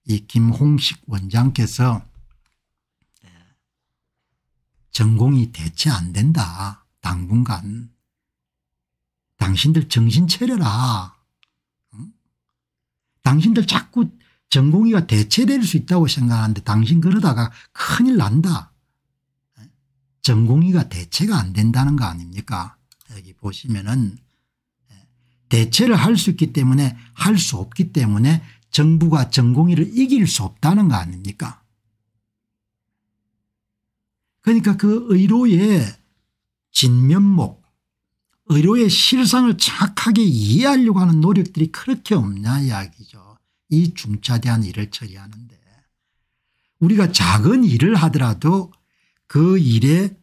이 김홍식 원장께서 전공이 대체 안 된다. 당분간 당신들 정신 차려라. 응? 당신들 자꾸 전공의가 대체될 수 있다고 생각하는데 당신 그러다가 큰일 난다. 전공의가 대체가 안 된다는 거 아닙니까 여기 보시면은 대체를 할 수 있기 때문에 할 수 없기 때문에 정부가 전공의를 이길 수 없다는 거 아닙니까 그러니까 그 의료의 진면목 의료의 실상을 착하게 이해하려고 하는 노력들이 그렇게 없냐 이야기죠. 이 중차대한 일을 처리하는데 우리가 작은 일을 하더라도 그 일의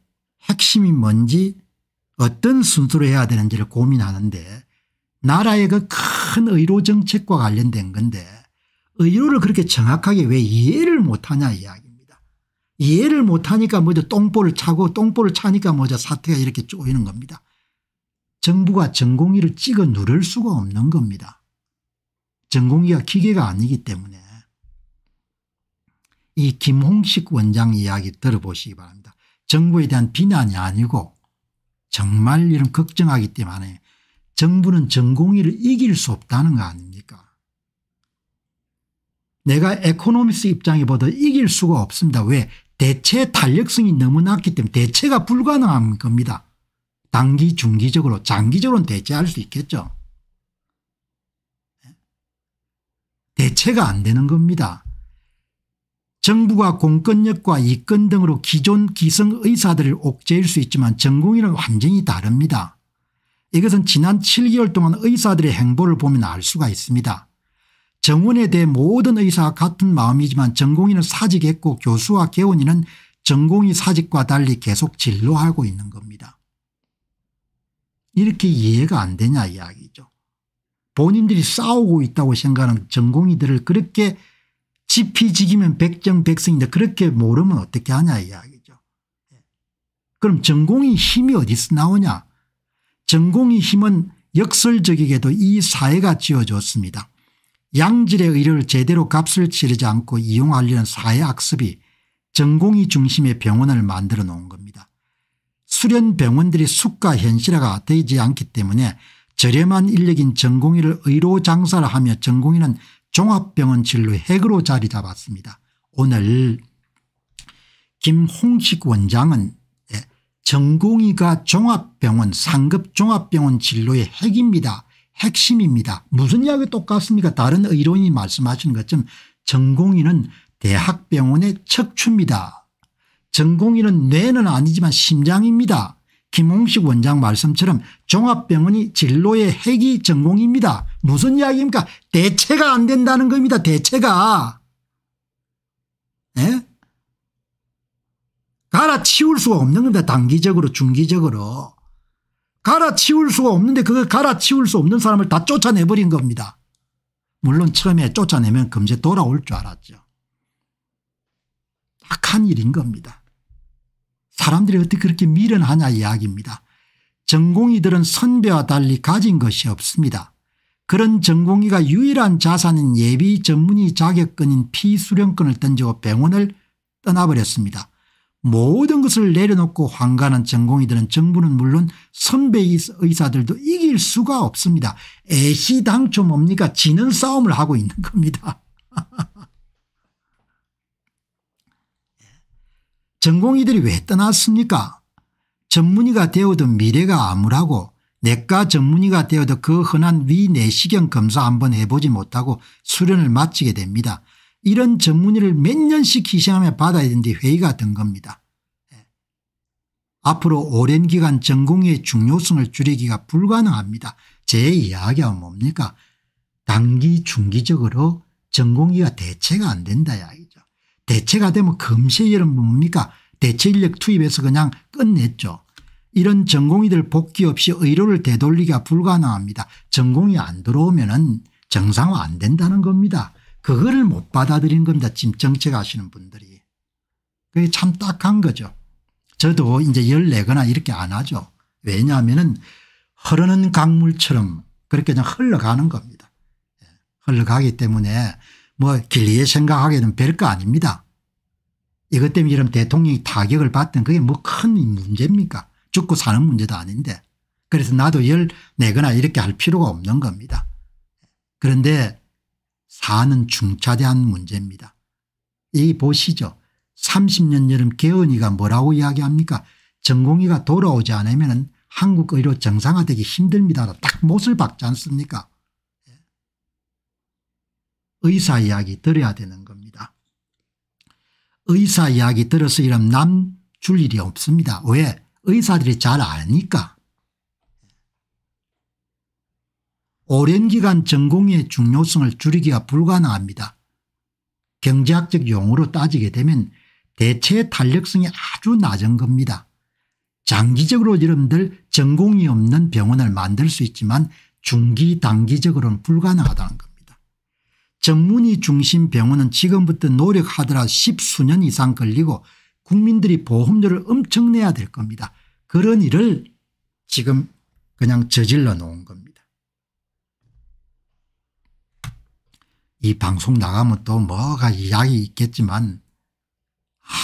핵심이 뭔지 어떤 순서로 해야 되는지를 고민하는데 나라의 그 큰 의료 정책과 관련된 건데 의료를 그렇게 정확하게 왜 이해를 못하냐 이야기입니다. 이해를 못하니까 먼저 똥볼을 차고 똥볼을 차니까 먼저 사태가 이렇게 쪼이는 겁니다. 정부가 전공의를 찍어 누를 수가 없는 겁니다. 전공기가 기계가 아니기 때문에 이 김홍식 원장 이야기 들어보시기 바랍니다. 정부에 대한 비난이 아니고 정말 이런 걱정하기 때문에 정부는 전공의를 이길 수 없다는 거 아닙니까 내가 에코노미스 입장에 보다 이길 수가 없습니다. 왜 대체 탄력성이 너무 낮기 때문에 대체가 불가능한 겁니다. 단기 중기적으로 장기적으로는 대체할 수 있겠죠. 대체가 안 되는 겁니다. 정부가 공권력과 이권 등으로 기존 기성 의사들을 옥죄일 수 있지만 전공의는 완전히 다릅니다. 이것은 지난 7개월 동안 의사들의 행보를 보면 알 수가 있습니다. 정원에 대해 모든 의사와 같은 마음이지만 전공의는 사직했고 교수와 개원이는 전공의 사직과 달리 계속 진로하고 있는 겁니다. 이렇게 이해가 안 되냐 이야기 본인들이 싸우고 있다고 생각하는 전공의들을 그렇게 지피지기면 백정백승인데 그렇게 모르면 어떻게 하냐 이야기죠. 예. 그럼 전공의 힘이 어디서 나오냐 전공의 힘은 역설적이게도 이 사회가 지어줬습니다. 양질의 의료를 제대로 값을 치르지 않고 이용하려는 사회학습이 전공의 중심의 병원을 만들어 놓은 겁니다. 수련 병원들이 숙과 현실화가 되지 않기 때문에 저렴한 인력인 전공의를 의료 장사를 하며 전공의는 종합병원 진로의 핵으로 자리 잡았습니다. 오늘 김홍식 원장은 예, 전공의가 종합병원 상급 종합병원 진로의 핵입니다. 핵심입니다. 무슨 이야기 똑같습니까 다른 의료인이 말씀하시는 것처럼 전공의는 대학병원의 척추입니다. 전공의는 뇌는 아니지만 심장입니다. 김홍식 원장 말씀처럼 종합병원이 진로의 핵이 전공입니다. 무슨 이야기입니까 대체가 안 된다는 겁니다. 대체가. 예? 갈아치울 수가 없는 겁니다. 단기적으로 중기적으로. 갈아치울 수가 없는데 그걸 갈아치울 수 없는 사람을 다 쫓아내버린 겁니다. 물론 처음에 쫓아내면 금세 돌아올 줄 알았죠. 악한 일인 겁니다. 사람들이 어떻게 그렇게 미련하냐 이야기입니다. 전공이들은 선배와 달리 가진 것이 없습니다. 그런 전공의가 유일한 자산인 예비 전문의 자격권인 피수령권을 던지고 병원을 떠나버렸습니다. 모든 것을 내려놓고 환가는 전공의들은 정부는 물론 선배 의사들도 이길 수가 없습니다. 애시당초 뭡니까 지는 싸움을 하고 있는 겁니다. 전공의들이 왜 떠났습니까? 전문의가 되어도 미래가 암울하고 내과 전문의가 되어도 그 흔한 위내시경 검사 한번 해보지 못하고 수련을 마치게 됩니다. 이런 전문의를 몇 년씩 희생하며 받아야 되는데 회의가 든 겁니다. 예. 앞으로 오랜 기간 전공의 중요성을 줄이기가 불가능합니다. 제 이야기가 뭡니까? 단기 중기적으로 전공의가 대체가 안 된다 이야기. 대체가 되면 금세일은 뭡니까 대체 인력 투입해서 그냥 끝냈죠. 이런 전공의들 복귀 없이 의료를 되돌리기가 불가능합니다. 전공이 안 들어오면 은 정상화 안 된다는 겁니다. 그거를 못 받아들인 겁니다. 지금 정책하시는 분들이. 그게 참 딱한 거죠. 저도 이제 열 내거나 이렇게 안 하죠. 왜냐하면 흐르는 강물처럼 그렇게 그냥 흘러가는 겁니다. 예, 흘러가기 때문에 뭐 길리에 생각하기에는 별 거 아닙니다. 이것 때문에 이런 대통령이 타격을 받던 그게 뭐 큰 문제입니까 죽고 사는 문제도 아닌데 그래서 나도 열 내거나 이렇게 할 필요가 없는 겁니다. 그런데 사는 중차대한 문제입니다. 이 보시죠. 30년 여름 개헌이가 뭐라고 이야기합니까 전공의가 돌아오지 않으면 한국의료 정상화되기 힘듭니다. 딱 못을 박지 않습니까 의사 이야기 들어야 되는 겁니다. 의사 이야기 들어서 이러면 남 줄 일이 없습니다. 왜? 의사들이 잘 아니까. 오랜 기간 전공의 중요성을 줄이기가 불가능합니다. 경제학적 용어로 따지게 되면 대체 탄력성이 아주 낮은 겁니다. 장기적으로 여러분들 전공이 없는 병원을 만들 수 있지만 중기 단기적으로는 불가능하다는 겁니다. 전문의 중심 병원은 지금부터 노력하더라 십수년 이상 걸리고 국민들이 보험료를 엄청 내야 될 겁니다. 그런 일을 지금 그냥 저질러 놓은 겁니다. 이 방송 나가면 또 뭐가 이야기 있겠지만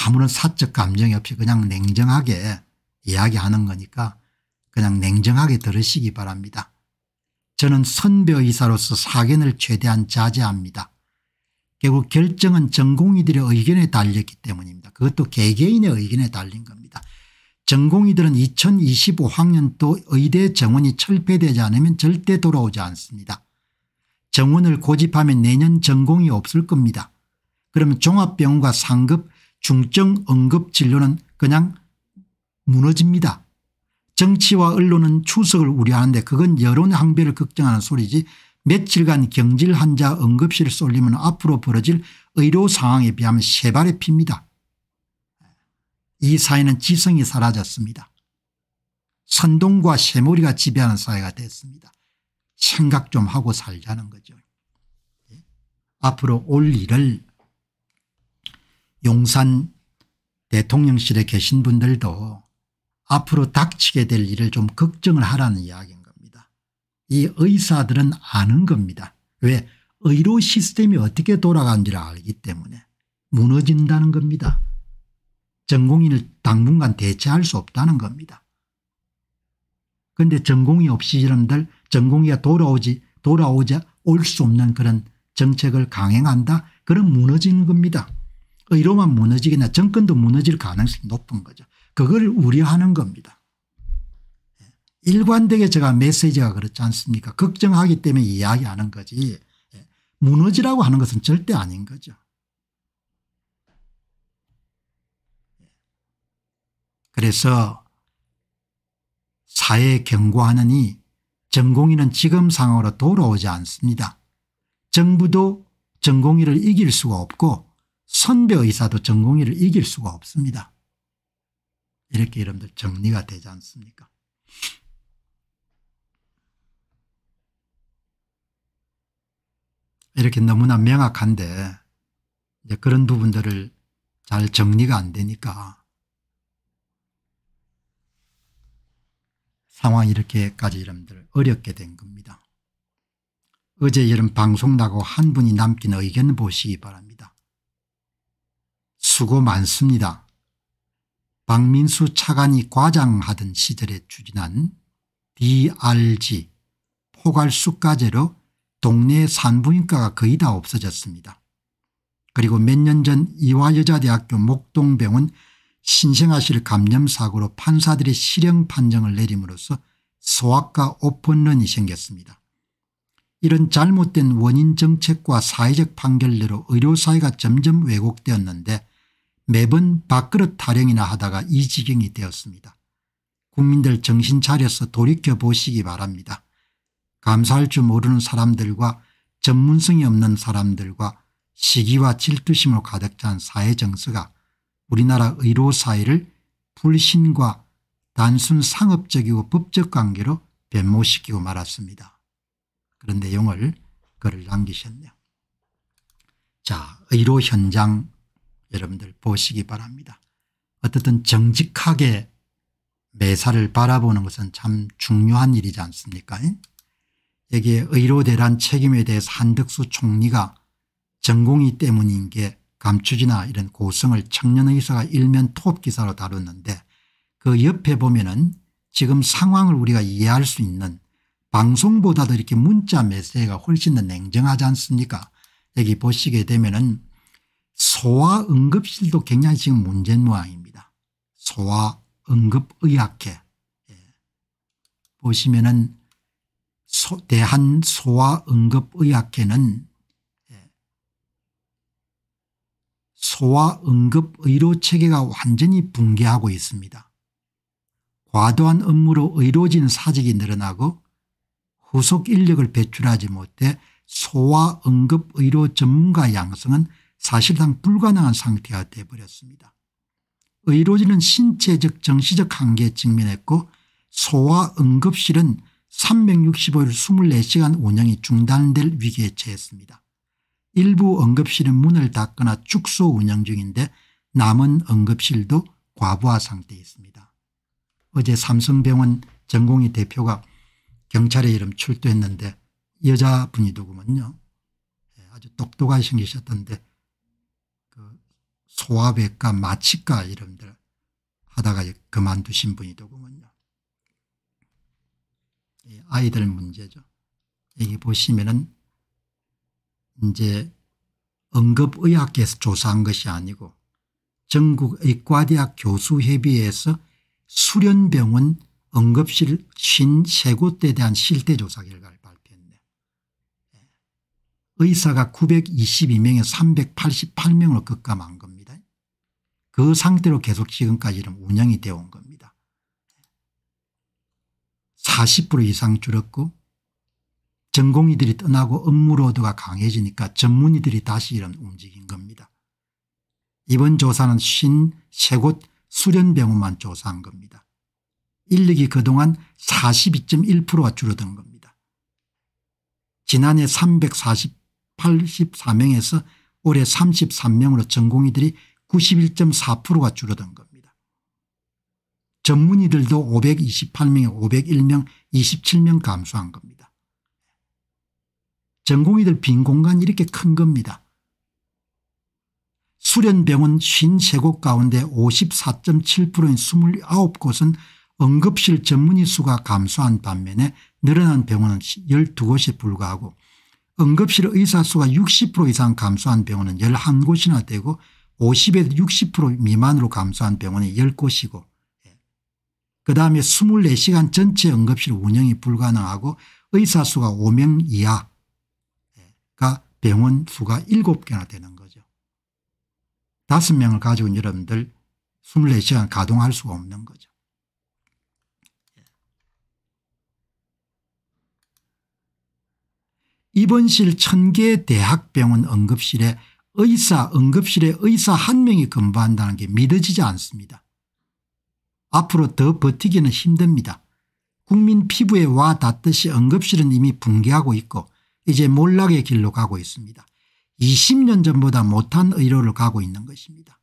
아무런 사적 감정이 없이 그냥 냉정하게 이야기하는 거니까 그냥 냉정하게 들으시기 바랍니다. 저는 선배의사로서 사견을 최대한 자제합니다. 결국 결정은 전공의들의 의견에 달렸기 때문입니다. 그것도 개개인의 의견에 달린 겁니다. 전공의들은 2025학년도 의대 정원이 철폐되지 않으면 절대 돌아오지 않습니다. 정원을 고집하면 내년 전공이 없을 겁니다. 그러면 종합병원과 상급 중증 응급진료는 그냥 무너집니다. 정치와 언론은 추석을 우려하는데 그건 여론 항변을 걱정하는 소리지 며칠간 경질 환자 응급실 을쏠리면 앞으로 벌어질 의료 상황에 비하면 세 발의 핍니다. 이 사회는 지성이 사라졌습니다. 선동과 쇠머리가 지배하는 사회가 됐습니다. 생각 좀 하고 살자는 거죠. 예? 앞으로 올 일을 용산 대통령실에 계신 분들도 앞으로 닥치게 될 일을 좀 걱정을 하라는 이야기인 겁니다. 이 의사들은 아는 겁니다. 왜? 의료 시스템이 어떻게 돌아가는지를 알기 때문에 무너진다는 겁니다. 전공인을 당분간 대체할 수 없다는 겁니다. 그런데 전공이 없이 이런들 전공이가 돌아오지 돌아오자 올 수 없는 그런 정책을 강행한다 그런 무너지는 겁니다. 의료만 무너지거나 정권도 무너질 가능성이 높은 거죠. 그걸 우려하는 겁니다. 예. 일관되게 제가 메시지가 그렇지 않습니까 걱정하기 때문에 이야기하는 거지 예. 무너지라고 하는 것은 절대 아닌 거죠. 예. 그래서 사회 경고하느니 전공의는 지금 상황으로 돌아오지 않습니다. 정부도 전공의를 이길 수가 없고 선배 의사도 전공의를 이길 수가 없습니다. 이렇게 여러분들 정리가 되지 않습니까? 이렇게 너무나 명확한데 이제 그런 부분들을 잘 정리가 안 되니까 상황이 렇게까지 여러분들 어렵게 된 겁니다. 어제 여름 방송 나고 한 분이 남긴 의견 보시기 바랍니다. 수고 많습니다. 박민수 차관이 과장하던 시절에 추진한 DRG 포괄수가제로 동네 산부인과가 거의 다 없어졌습니다. 그리고 몇 년 전 이화여자대학교 목동병원 신생아실 감염사고로 판사들의 실형 판정을 내림으로써 소아과 오픈런이 생겼습니다. 이런 잘못된 원인 정책과 사회적 판결로 대 의료사회가 점점 왜곡되었는데 매번 밥그릇 타령이나 하다가 이 지경이 되었습니다. 국민들 정신 차려서 돌이켜 보시기 바랍니다. 감사할 줄 모르는 사람들과 전문성이 없는 사람들과 시기와 질투심으로 가득 찬 사회 정서가 우리나라 의료 사회를 불신과 단순 상업적이고 법적 관계로 변모시키고 말았습니다. 그런 내용을 글을 남기셨네요. 자, 의료 현장 여러분들 보시기 바랍니다. 어떻든 정직하게 매사를 바라보는 것은 참 중요한 일이지 않습니까 여기에 의료대란 책임에 대해서 한덕수 총리가 전공이 때문인 게 감추지나 이런 고성을 청년의사가 일면 톱기사로 다뤘는데 그 옆에 보면은 지금 상황을 우리가 이해할 수 있는 방송보다도 이렇게 문자 메시지가 훨씬 더 냉정하지 않습니까 여기 보시게 되면은 소아 응급실도 굉장히 지금 문제인 모양입니다. 소아 응급의학회 예. 보시면은 대한소아응급의학회는 예. 소아응급의료체계가 완전히 붕괴하고 있습니다. 과도한 업무로 의료진 사직이 늘어나고 후속 인력을 배출하지 못해 소아응급의료 전문가 양성은 사실상 불가능한 상태가 되어버렸습니다. 의료진은 신체적 정신적 한계에 직면했고 소아 응급실은 365일 24시간 운영이 중단될 위기에 처했습니다. 일부 응급실은 문을 닫거나 축소 운영 중인데 남은 응급실도 과부하 상태에 있습니다. 어제 삼성병원 전공의 대표가 경찰에 이름 출두했는데 여자분이더구먼요 예, 아주 똑똑하게 생기셨던데 소아백과 마취과 이름들 하다가 그만두신 분이더군요. 아이들 문제죠. 여기 보시면은 이제 응급의학계에서 조사한 것이 아니고 전국의과대학 교수협의회에서 수련병원 응급실 53곳에 대한 실태조사 결과를 발표했네. 의사가 922명에 388명으로 급감한 겁니다. 그 상태로 계속 지금까지는 운영이 되어 온 겁니다. 40% 이상 줄었고 전공의들이 떠나고 업무로드가 강해지니까 전문의들이 다시 이런 움직인 겁니다. 이번 조사는 53곳 수련병원만 조사한 겁니다. 인력이 그동안 42.1%가 줄어든 겁니다. 지난해 384명에서 4 올해 33명으로 전공의들이 91.4%가 줄어든 겁니다. 전문의들도 528명에 501명 27명 감소한 겁니다. 전공의들 빈 공간 이렇게 큰 겁니다. 수련병원 53곳 가운데 54.7%인 29곳은 응급실 전문의 수가 감소한 반면에 늘어난 병원은 12곳에 불과하고 응급실 의사 수가 60% 이상 감소한 병원은 11곳이나 되고 50에서 60% 미만으로 감소한 병원이 10곳이고 예. 그다음에 24시간 전체 응급실 운영이 불가능하고 의사 수가 5명 이하가 병원 수가 7개나 되는 거죠. 5명을 가지고 여러분들 24시간 가동할 수가 없는 거죠. 입원실 예. 1000개 대학병원 응급실에 의사 응급실에 의사 한 명이 근무한다는 게 믿어지지 않습니다. 앞으로 더 버티기는 힘듭니다. 국민 피부에 와 닿듯이 응급실은 이미 붕괴하고 있고 이제 몰락의 길로 가고 있습니다. 20년 전보다 못한 의료를 가고 있는 것입니다.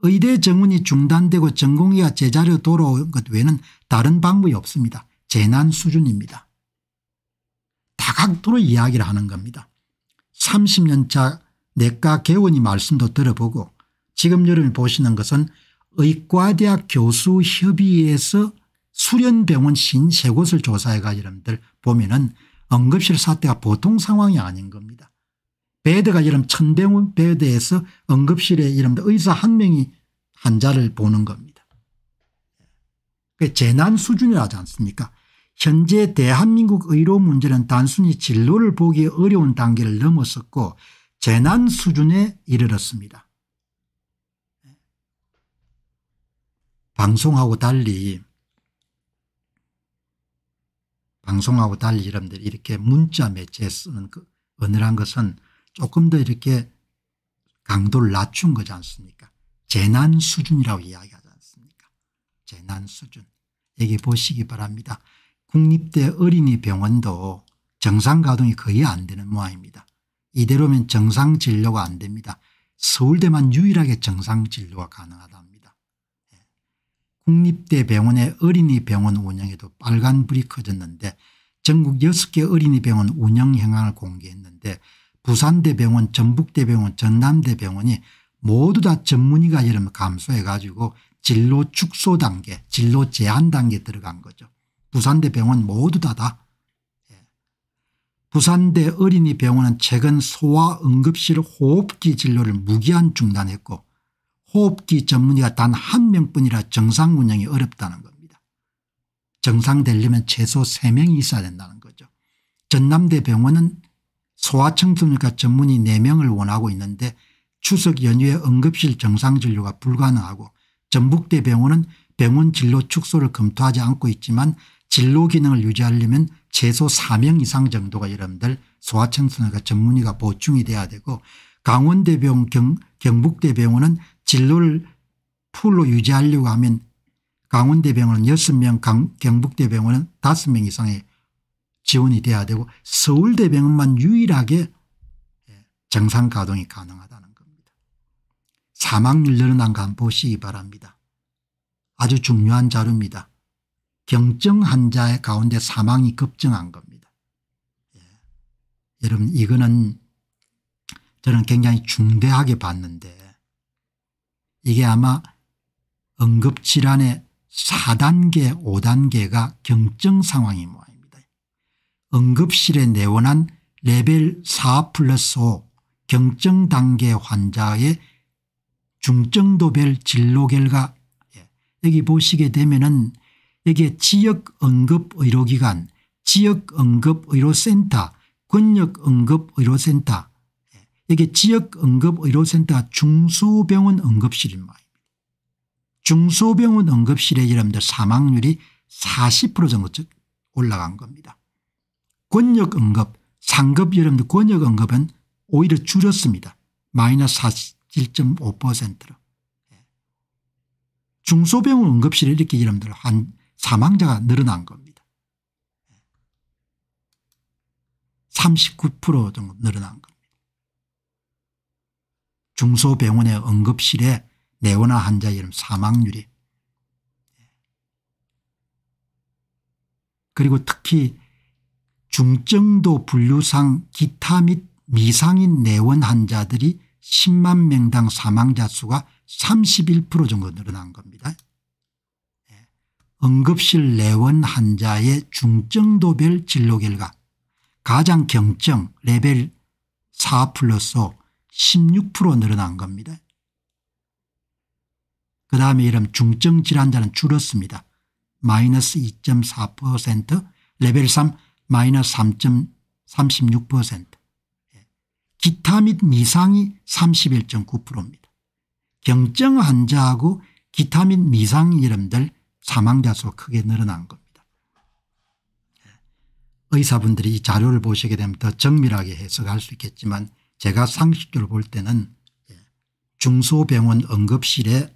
의대 정원이 중단되고 전공의가 제자리로 돌아온 것 외에는 다른 방법이 없습니다. 재난 수준입니다. 다각도로 이야기를 하는 겁니다. 30년차 내과 개원이 말씀도 들어보고 지금 여러분이 보시는 것은 의과대학 교수협의회에서 수련병원 신세 곳을 조사해가 지고 여러분들 보면은 응급실 사태가 보통 상황이 아닌 겁니다. 베드가 이름 천병원 베드에서 응급실에 이름 의사 한 명이 환자를 보는 겁니다. 재난 수준이라지 않습니까? 현재 대한민국 의료 문제는 단순히 진로를 보기 어려운 단계를 넘었었고 재난 수준에 이르렀습니다. 방송하고 달리 방송하고 달리 여러분들 이렇게 문자 매체에 쓰는 그 어느란 것은 조금 더 이렇게 강도를 낮춘 거지 않습니까 재난 수준이라고 이야기하지 않습니까 재난 수준 여기 보시기 바랍니다. 국립대 어린이병원도 정상가동이 거의 안 되는 모양입니다. 이대로면 정상 진료가 안 됩니다. 서울대만 유일하게 정상 진료가 가능하답니다. 예. 국립대 병원의 어린이 병원 운영에도 빨간불이 커졌는데 전국 6개 어린이 병원 운영 현황을 공개했는데 부산대병원 전북대병원 전남대병원이 모두 다 전문의가 이름 감소해 가지고 진로 축소 단계 진로 제한 단계 들어간 거죠. 부산대병원 모두 다다 부산대 어린이병원은 최근 소아 응급실 호흡기 진료를 무기한 중단했고 호흡기 전문의가 단 한 명뿐이라 정상 운영이 어렵다는 겁니다. 정상 되려면 최소 3명이 있어야 된다는 거죠. 전남대 병원은 소아청소년과 전문의 4명을 원하고 있는데 추석 연휴에 응급실 정상 진료가 불가능하고 전북대 병원은 병원 진료 축소를 검토하지 않고 있지만 진로 기능을 유지하려면 최소 4명 이상 정도가 여러분들 소아청소년과 전문의가 보충이 돼야 되고 강원대병원 경, 북대병원은 진로를 풀로 유지하려고 하면 강원대병원은 6명 강, 경북대병원은 5명 이상의 지원이 돼야 되고 서울대병원만 유일하게 예, 정상 가동이 가능하다는 겁니다. 사망률 늘어난 거 한번 보시기 바랍니다. 아주 중요한 자료입니다. 경증 환자 가운데 사망이 급증한 겁니다. 예. 여러분 이거는 저는 굉장히 중대하게 봤는데 이게 아마 응급질환의 4단계 5단계가 경증 상황인 모양입니다. 응급실에 내원한 레벨 4 플러스 5 경증 단계 환자의 중증도별 진로 결과 예. 여기 보시게 되면은 여기에 지역응급의료기관, 지역응급의료센터, 권역응급의료센터, 여기 예, 지역응급의료센터 중소병원 응급실입니다 중소병원 응급실의 여러분들 사망률이 40% 정도 올라간 겁니다. 권역응급, 상급 여러분들 권역응급은 오히려 줄었습니다. 마이너스 41.5%로. 예. 중소병원 응급실에 이렇게 여러분들 한 사망자가 늘어난 겁니다. 39% 정도 늘어난 겁니다. 중소병원의 응급실에 내원화 환자의 사망률이 그리고 특히 중증도 분류상 기타 및 미상인 내원 환자들이 10만 명당 사망자 수가 31% 정도 늘어난 겁니다. 응급실 내원 환자의 중증도별 진료 결과 가장 경증 레벨 4 플러스 16% 늘어난 겁니다. 그 다음에 이런 중증 질환자는 줄었습니다. 마이너스 2.4% 레벨 3 마이너스 3.36% 예. 기타 및 미상이 31.9%입니다. 경증 환자하고 기타 및 미상 이름들 사망자 수가 크게 늘어난 겁니다. 의사분들이 이 자료를 보시게 되면 더 정밀하게 해석할 수 있겠지만 제가 상식적으로 볼 때는 예, 중소병원 응급실에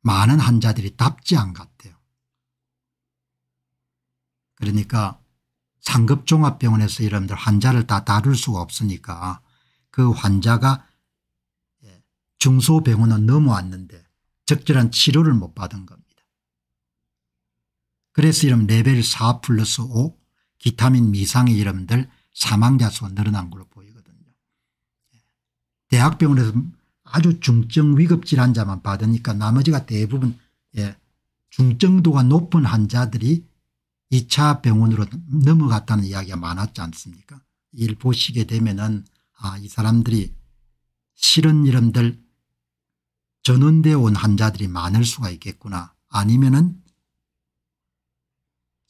많은 환자들이 답지 안 같대요. 그러니까 상급종합병원에서 여러분들 환자를 다 다룰 수가 없으니까 그 환자가 예, 중소병원은 넘어왔는데 적절한 치료를 못 받은 겁니다. 그래서 이름 레벨 4 플러스 5 기타민 미상의 이름들 사망자 수가 늘어난 걸로 보이거든요. 예. 대학병원에서 아주 중증 위급질 환자만 받으니까 나머지가 대부분 예, 중증도가 높은 환자들이 2차 병원으로 넘어갔다는 이야기가 많았지 않습니까 이를 보시게 되면 은이 아, 사람들이 싫은 이름들 전원되어 온 환자들이 많을 수가 있겠구나 아니면 은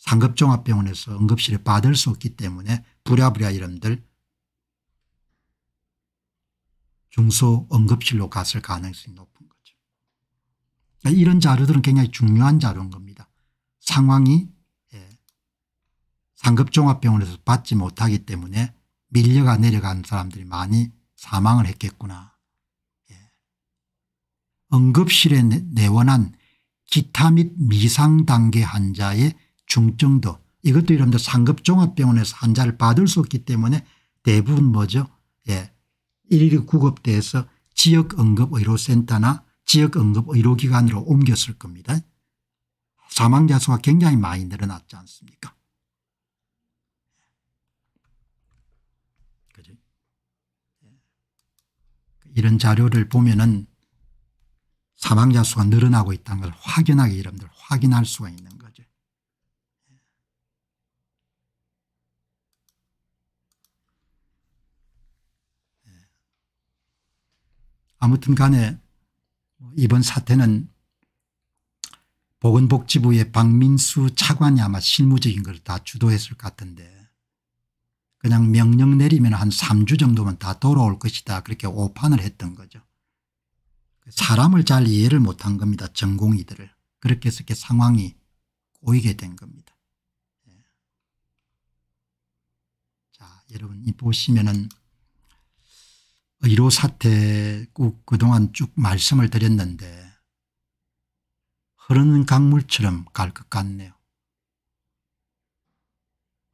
상급종합병원에서 응급실에 받을 수 없기 때문에 부랴부랴 이런들 중소응급실로 갔을 가능성이 높은 거죠. 그러니까 이런 자료들은 굉장히 중요한 자료인 겁니다. 상황이 예, 상급종합병원에서 받지 못하기 때문에 밀려가 내려간 사람들이 많이 사망을 했겠구나. 예. 응급실에 내원한 기타 및 미상단계 환자의 중증도 이것도 이런데 상급종합병원에서 환자를 받을 수 없기 때문에 대부분 뭐죠 예, 119 구급대에서 지역응급의료센터나 지역응급의료기관으로 옮겼을 겁니다. 사망자 수가 굉장히 많이 늘어났지 않습니까 그죠? 예. 이런 자료를 보면 은 사망자 수가 늘어나고 있다는 걸 확연하게 여러분들 확인할 수가 있는 아무튼 간에 뭐 이번 사태는 보건복지부의 박민수 차관이 아마 실무적인 걸 다 주도했을 것 같은데 그냥 명령 내리면 한 3주 정도면 다 돌아올 것이다 그렇게 오판을 했던 거죠. 사람을 잘 이해를 못한 겁니다. 전공의들을. 그렇게 해서 이렇게 상황이 꼬이게 된 겁니다. 예. 자 여러분 이 보시면은 의료 사태 꼭 그동안 쭉 말씀을 드렸는데 흐르는 강물처럼 갈 것 같네요.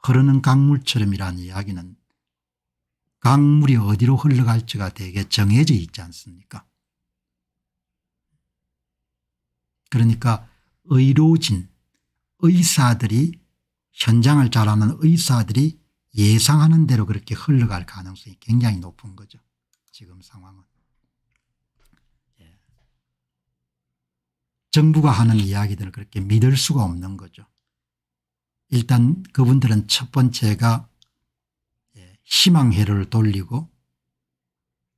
흐르는 강물처럼이란 이야기는 강물이 어디로 흘러갈지가 되게 정해져 있지 않습니까 그러니까 의료진 의사들이 현장을 잘하는 의사들이 예상하는 대로 그렇게 흘러갈 가능성이 굉장히 높은 거죠. 지금 상황은. 예. 정부가 하는 이야기들을 그렇게 믿을 수가 없는 거죠. 일단 그분들은 첫 번째가 예, 희망회로를 돌리고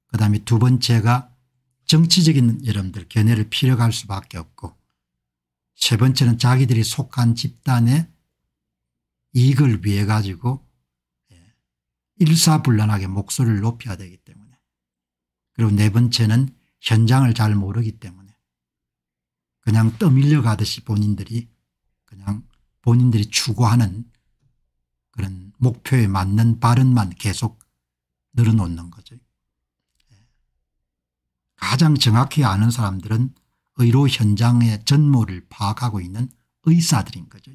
그다음에 두 번째가 정치적인 여러분들 견해를 피력할 수밖에 없고 세 번째는 자기들이 속한 집단의 이익을 위해 가지고 예, 일사불란하게 목소리를 높여야 되기 때문에 그리고 네 번째는 현장을 잘 모르기 때문에 그냥 떠밀려 가듯이 본인들이 그냥 본인들이 추구하는 그런 목표에 맞는 발언만 계속 늘어놓는 거죠. 예. 가장 정확히 아는 사람들은 의료 현장의 전모를 파악하고 있는 의사들인 거죠.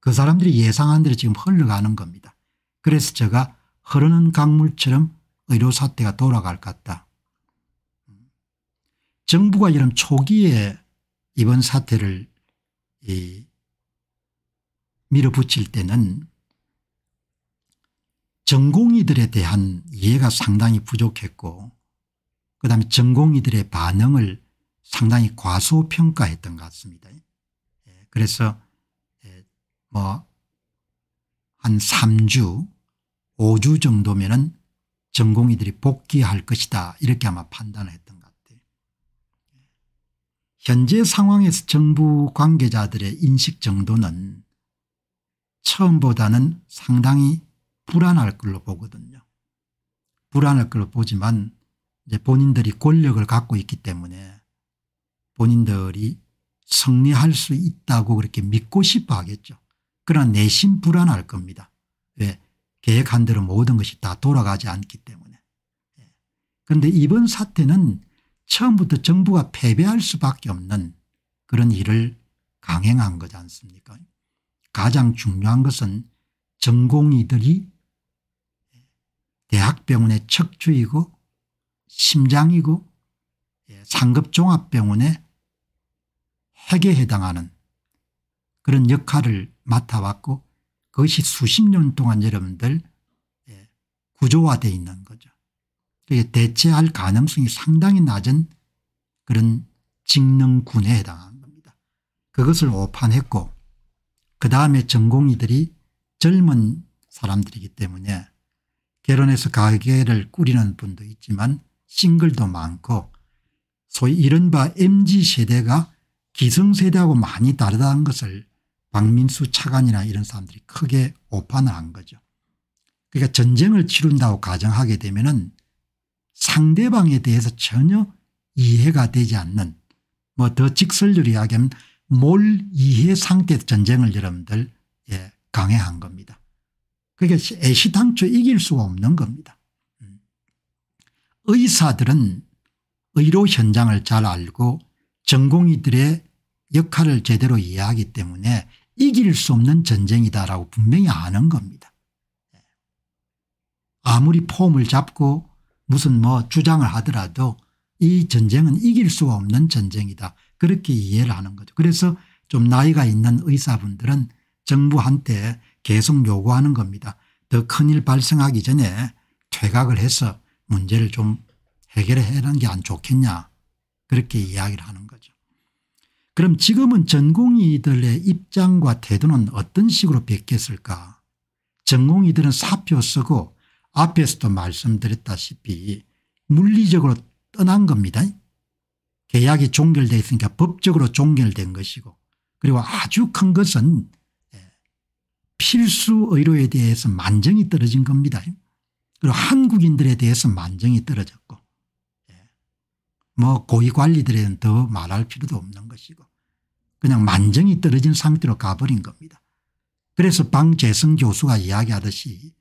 그 사람들이 예상한 대로 지금 흘러가는 겁니다. 그래서 제가 흐르는 강물처럼 의료사태가 뭐 돌아갈 것 같다. 정부가 이런 초기에 이번 사태를 밀어붙일 때는 전공의들에 대한 이해가 상당히 부족했고 그다음에 전공의들의 반응을 상당히 과소평가했던 것 같습니다. 예, 그래서 예, 뭐한 3주 5주 정도면은 전공의들이 복귀할 것이다 이렇게 아마 판단을 했던 것 같아요. 현재 상황에서 정부 관계자들의 인식 정도는 처음보다는 상당히 불안할 걸로 보거든요. 불안할 걸로 보지만 이제 본인들이 권력을 갖고 있기 때문에 본인들이 승리할 수 있다고 그렇게 믿고 싶어 하겠죠. 그러나 내심 불안할 겁니다. 왜? 계획한 대로 모든 것이 다 돌아가지 않기 때문에. 예. 그런데 이번 사태는 처음부터 정부가 패배할 수밖에 없는 그런 일을 강행한 거지 않습니까 가장 중요한 것은 전공의들이 대학병원의 척추이고 심장이고 예, 상급종합병원의 핵에 해당하는 그런 역할을 맡아왔고 그것이 수십 년 동안 여러분들 예, 구조화되어 있는 거죠. 그게 대체할 가능성이 상당히 낮은 그런 직능군에 해당하 겁니다. 그것을 오판했고 그 다음에 전공의들이 젊은 사람들이기 때문에 결혼해서 가게를 꾸리는 분도 있지만 싱글도 많고 소위 이른바 MZ세대가 기성세대하고 많이 다르다는 것을 박민수 차관이나 이런 사람들이 크게 오판을 한 거죠. 그러니까 전쟁을 치룬다고 가정하게 되면 은 상대방에 대해서 전혀 이해가 되지 않는 뭐 더 직설적으로 이야기하면 몰 이해 상태에서 전쟁을 여러분들 예, 강행한 겁니다. 그게 그러니까 애시당초 예, 이길 수가 없는 겁니다. 음. 의사들은 의료 현장을 잘 알고 전공의들의 역할을 제대로 이해하기 때문에 이길 수 없는 전쟁이다라고 분명히 아는 겁니다. 예. 아무리 폼을 잡고 무슨 뭐 주장을 하더라도 이 전쟁은 이길 수가 없는 전쟁이다. 그렇게 이해를 하는 거죠. 그래서 좀 나이가 있는 의사분들은 정부한테 계속 요구하는 겁니다. 더큰일 발생하기 전에 퇴각을 해서 문제를 좀 해결해야 하는 게 안 좋겠냐 그렇게 이야기를 하는 거예요. 그럼 지금은 전공의들의 입장과 태도는 어떤 식으로 바뀌었을까 전공의들은 사표 쓰고 앞에서도 말씀드렸다시피 물리적으로 떠난 겁니다. 계약이 종결되어 있으니까 법적으로 종결된 것이고 그리고 아주 큰 것은 예, 필수 의료에 대해서 만정이 떨어진 겁니다. 그리고 한국인들에 대해서 만정이 떨어졌고 예, 뭐 고위관리들에는 더 말할 필요도 없는 것이고 그냥 만정이 떨어진 상태로 가버린 겁니다. 그래서 방재성 교수가 이야기하듯이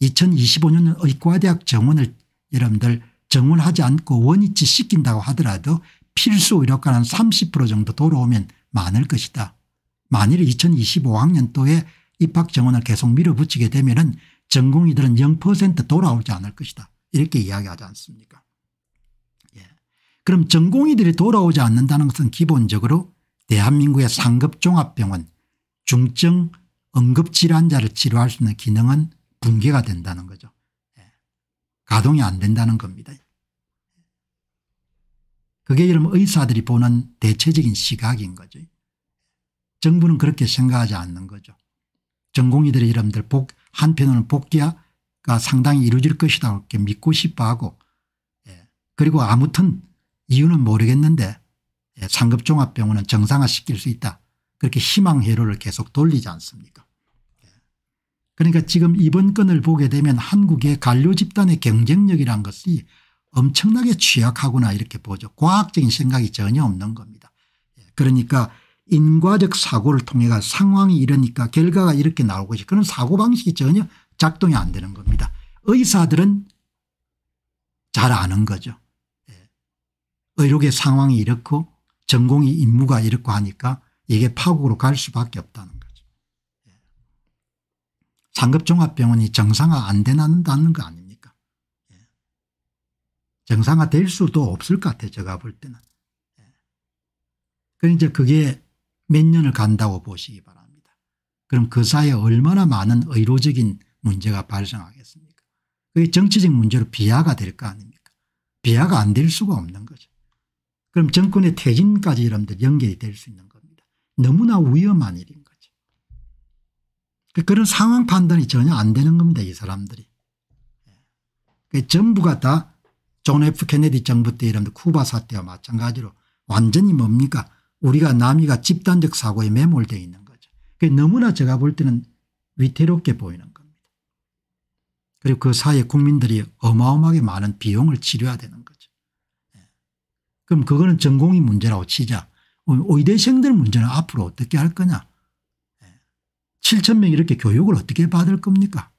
2025년 의과대학 정원을 여러분들 정원하지 않고 원위치 시킨다고 하더라도 필수 의료과는 30% 정도 돌아오면 많을 것이다. 만일 2025학년도에 입학 정원을 계속 밀어붙이게 되면 은 전공의들은 0% 돌아오지 않을 것이다. 이렇게 이야기하지 않습니까 예. 그럼 전공의들이 돌아오지 않는다는 것은 기본적으로 대한민국의 상급종합병원 중증 응급질환자를 치료할 수 있는 기능은 붕괴가 된다는 거죠. 예. 가동이 안 된다는 겁니다. 그게 여러분 의사들이 보는 대체적인 시각인 거죠. 정부는 그렇게 생각하지 않는 거죠. 전공의들이 여러분들 복, 한편으로는 복귀가 상당히 이루어질 것이다 그렇게 믿고 싶어 하고 예. 그리고 아무튼 이유는 모르겠는데 예, 상급종합병원은 정상화시킬 수 있다. 그렇게 희망회로를 계속 돌리지 않습니까 예. 그러니까 지금 이번 건을 보게 되면 한국의 관료 집단의 경쟁력이란 것이 엄청나게 취약하구나 이렇게 보죠. 과학적인 생각이 전혀 없는 겁니다. 예, 그러니까 인과적 사고를 통해가 상황이 이러니까 결과가 이렇게 나오고있이 그런 사고방식이 전혀 작동이 안 되는 겁니다. 의사들은 잘 아는 거죠. 의료계 상황이 이렇고 전공이 임무가 이렇고 하니까 이게 파국으로 갈 수밖에 없다는 거죠. 예. 상급종합병원이 정상화 안 된다는 거 아닙니까? 예. 정상화 될 수도 없을 것 같아요. 제가 볼 때는. 예. 그러니까 그게 몇 년을 간다고 보시기 바랍니다. 그럼 그 사이에 얼마나 많은 의료적인 문제가 발생하겠습니까? 그게 정치적 문제로 비하가 될 거 아닙니까? 비하가 안 될 수가 없는 거죠. 그럼 정권의 퇴진까지 여러분들 연결이 될 수 있는 겁니다. 너무나 위험한 일인 거죠. 그, 그런 상황 판단이 전혀 안 되는 겁니다. 이 사람들이. 전부가 예. 그 다존 F 케네디 정부 때 이런 쿠바 사태와 마찬가지로 완전히 뭡니까 우리가 남이가 집단적 사고에 매몰되어 있는 거죠. 너무나 제가 볼 때는 위태롭게 보이는 겁니다. 그리고 그 사이에 국민들이 어마어마하게 많은 비용을 치료해야 되는 그럼 그거는 전공이 문제라고 치자. 의대생들 문제는 앞으로 어떻게 할 거냐. 7천 예. 명 이렇게 교육을 어떻게 받을 겁니까?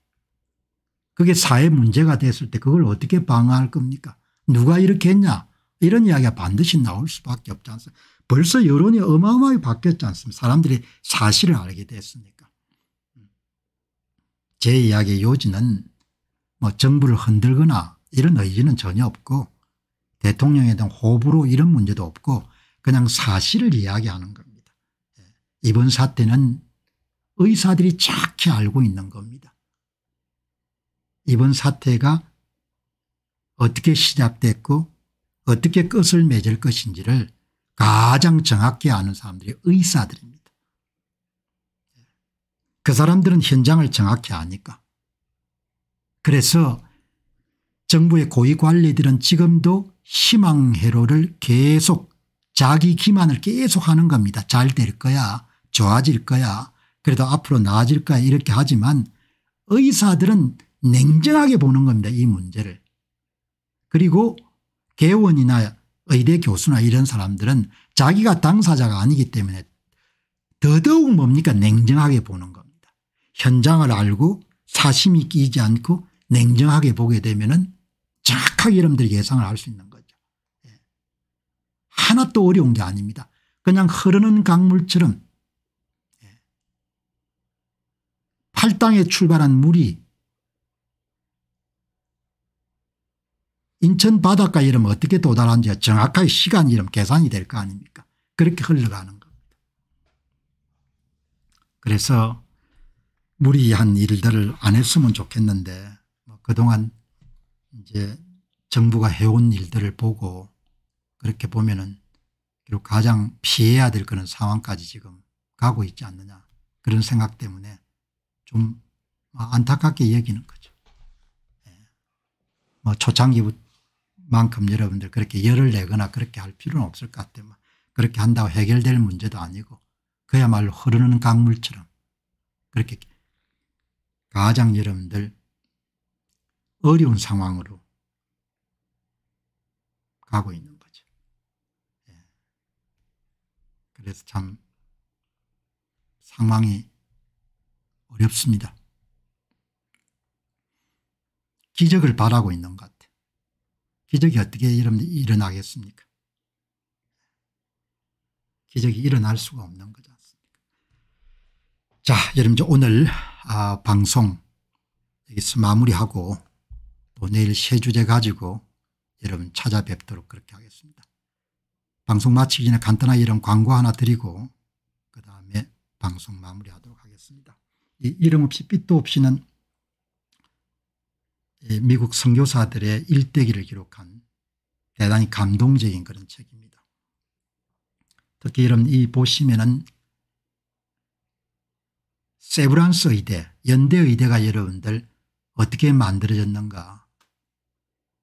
그게 사회 문제가 됐을 때 그걸 어떻게 방어할 겁니까? 누가 이렇게 했냐? 이런 이야기가 반드시 나올 수밖에 없지 않습니까? 벌써 여론이 어마어마하게 바뀌었지 않습니까? 사람들이 사실을 알게 됐으니까. 음. 제 이야기의 요지는 뭐 정부를 흔들거나 이런 의지는 전혀 없고 대통령에 대한 호불호 이런 문제도 없고 그냥 사실을 이야기하는 겁니다. 예. 이번 사태는 의사들이 착히 알고 있는 겁니다. 이번 사태가 어떻게 시작됐고 어떻게 끝을 맺을 것인지를 가장 정확히 아는 사람들이 의사들입니다. 예. 그 사람들은 현장을 정확히 아니까. 그래서 정부의 고위관리들은 지금도 희망회로를 계속 자기 기만을 계속하는 겁니다. 잘 될 거야 좋아질 거야 그래도 앞으로 나아질 거야 이렇게 하지만 의사들은 냉정하게 보는 겁니다. 이 문제를. 그리고 개원이나 의대 교수나 이런 사람들은 자기가 당사자가 아니기 때문에 더더욱 뭡니까 냉정하게 보는 겁니다. 현장을 알고 사심이 끼지 않고 냉정하게 보게 되면 은 정확하게 여러분들이 예상을 할 수 있는 거죠. 예. 하나도 어려운 게 아닙니다. 그냥 흐르는 강물처럼 예. 팔당에 출발한 물이 인천 바닷가 이름 어떻게 도달한지 정확하게 시간 이름 계산이 될 거 아닙니까 그렇게 흘러가는 겁니다. 그래서 무리한 일들을 안 했으면 좋겠는데 뭐 그동안 이제 정부가 해온 일들을 보고 그렇게 보면은 결국 가장 피해야 될 그런 상황까지 지금 가고 있지 않느냐 그런 생각 때문에 좀 아, 안타깝게 여기는 거죠. 네. 뭐 초창기만큼 여러분들 그렇게 열을 내거나 그렇게 할 필요는 없을 것 같아요. 뭐 그렇게 한다고 해결될 문제도 아니고 그야말로 흐르는 강물처럼 그렇게 가장 여러분들 어려운 상황으로 가고 있는 거죠. 예. 그래서 참 상황이 어렵습니다. 기적을 바라고 있는 것 같아요. 기적이 어떻게 일어나겠습니까? 기적이 일어날 수가 없는 거지 자, 여러분 오늘 아, 방송 여기서 마무리하고 내일 새 주제 가지고 여러분 찾아뵙도록 그렇게 하겠습니다. 방송 마치기 전에 간단하게 이런 광고 하나 드리고 그 다음에 방송 마무리하도록 하겠습니다. 이 이름 없이 빛도 없이는 미국 선교사들의 일대기를 기록한 대단히 감동적인 그런 책입니다. 특히 여러분 이 보시면은 세브란스 의대 연대의대가 여러분들 어떻게 만들어졌는가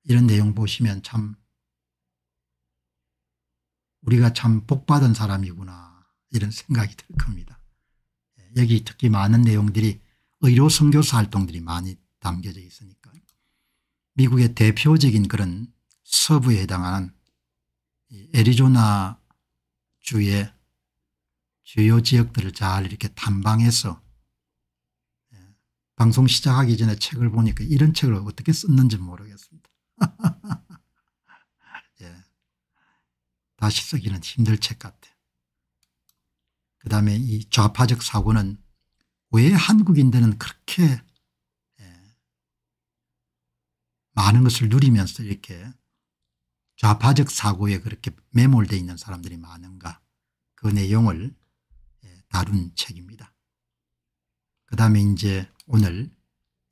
이런 내용 보시면 참 우리가 참 복받은 사람이구나 이런 생각이 들 겁니다. 예, 여기 특히 많은 내용들이 의료 선교사 활동들이 많이 담겨져 있으니까 미국의 대표적인 그런 서부에 해당하는 애리조나 주의 주요 지역들을 잘 이렇게 탐방해서 예, 방송 시작하기 전에 책을 보니까 이런 책을 어떻게 썼는지 모르겠습니다. 예. 다시 쓰기는 힘들 책 같아. 요그 다음에 이 좌파적 사고는 왜 한국인들은 그렇게 예. 많은 것을 누리면서 이렇게 좌파적 사고에 그렇게 매몰되어 있는 사람들이 많은가 그 내용을 예. 다룬 책입니다. 그 다음에 이제 오늘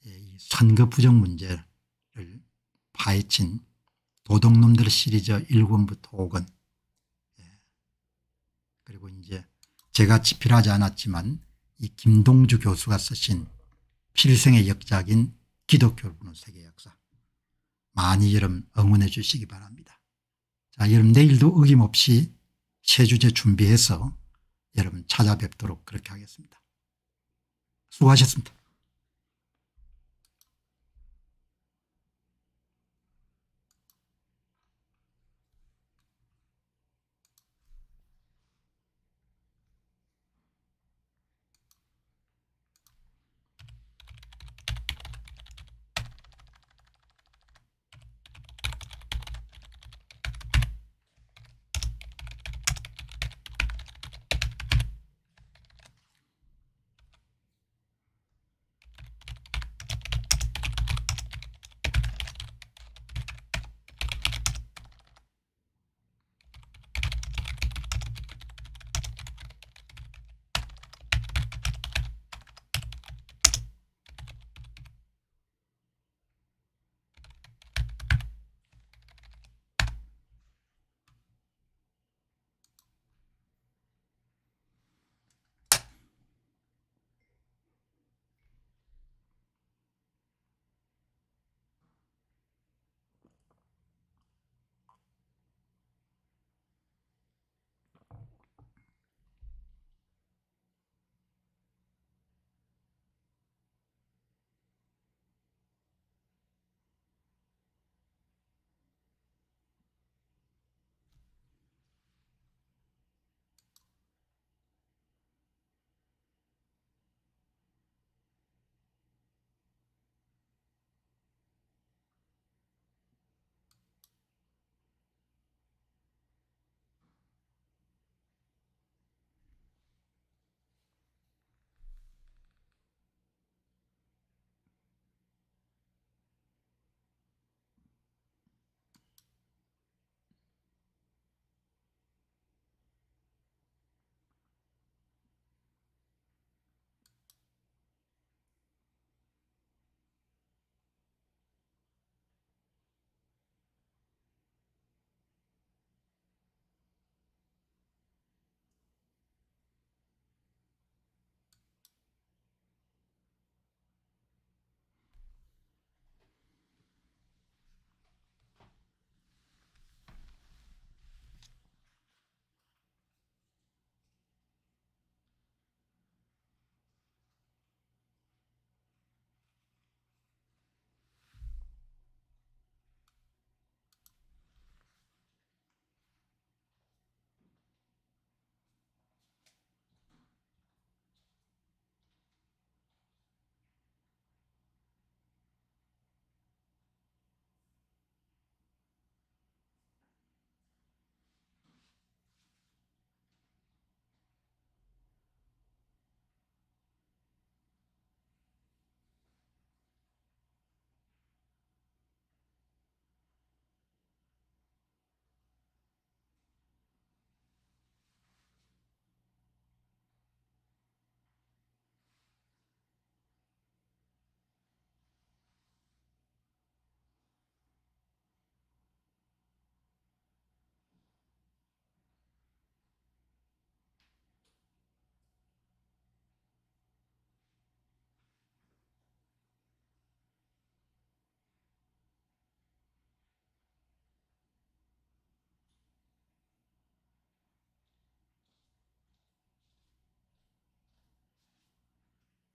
예, 선거 부정 문제를 파헤친 도둑놈들 시리즈 1권부터 5권 예. 그리고 이제 제가 집필하지 않았지만 이 김동주 교수가 쓰신 필생의 역작인 기독교를 는 세계 역사 많이 여러분 응원해 주시기 바랍니다. 자 여러분 내일도 어김없이 새 주제 준비해서 여러분 찾아뵙도록 그렇게 하겠습니다. 수고하셨습니다.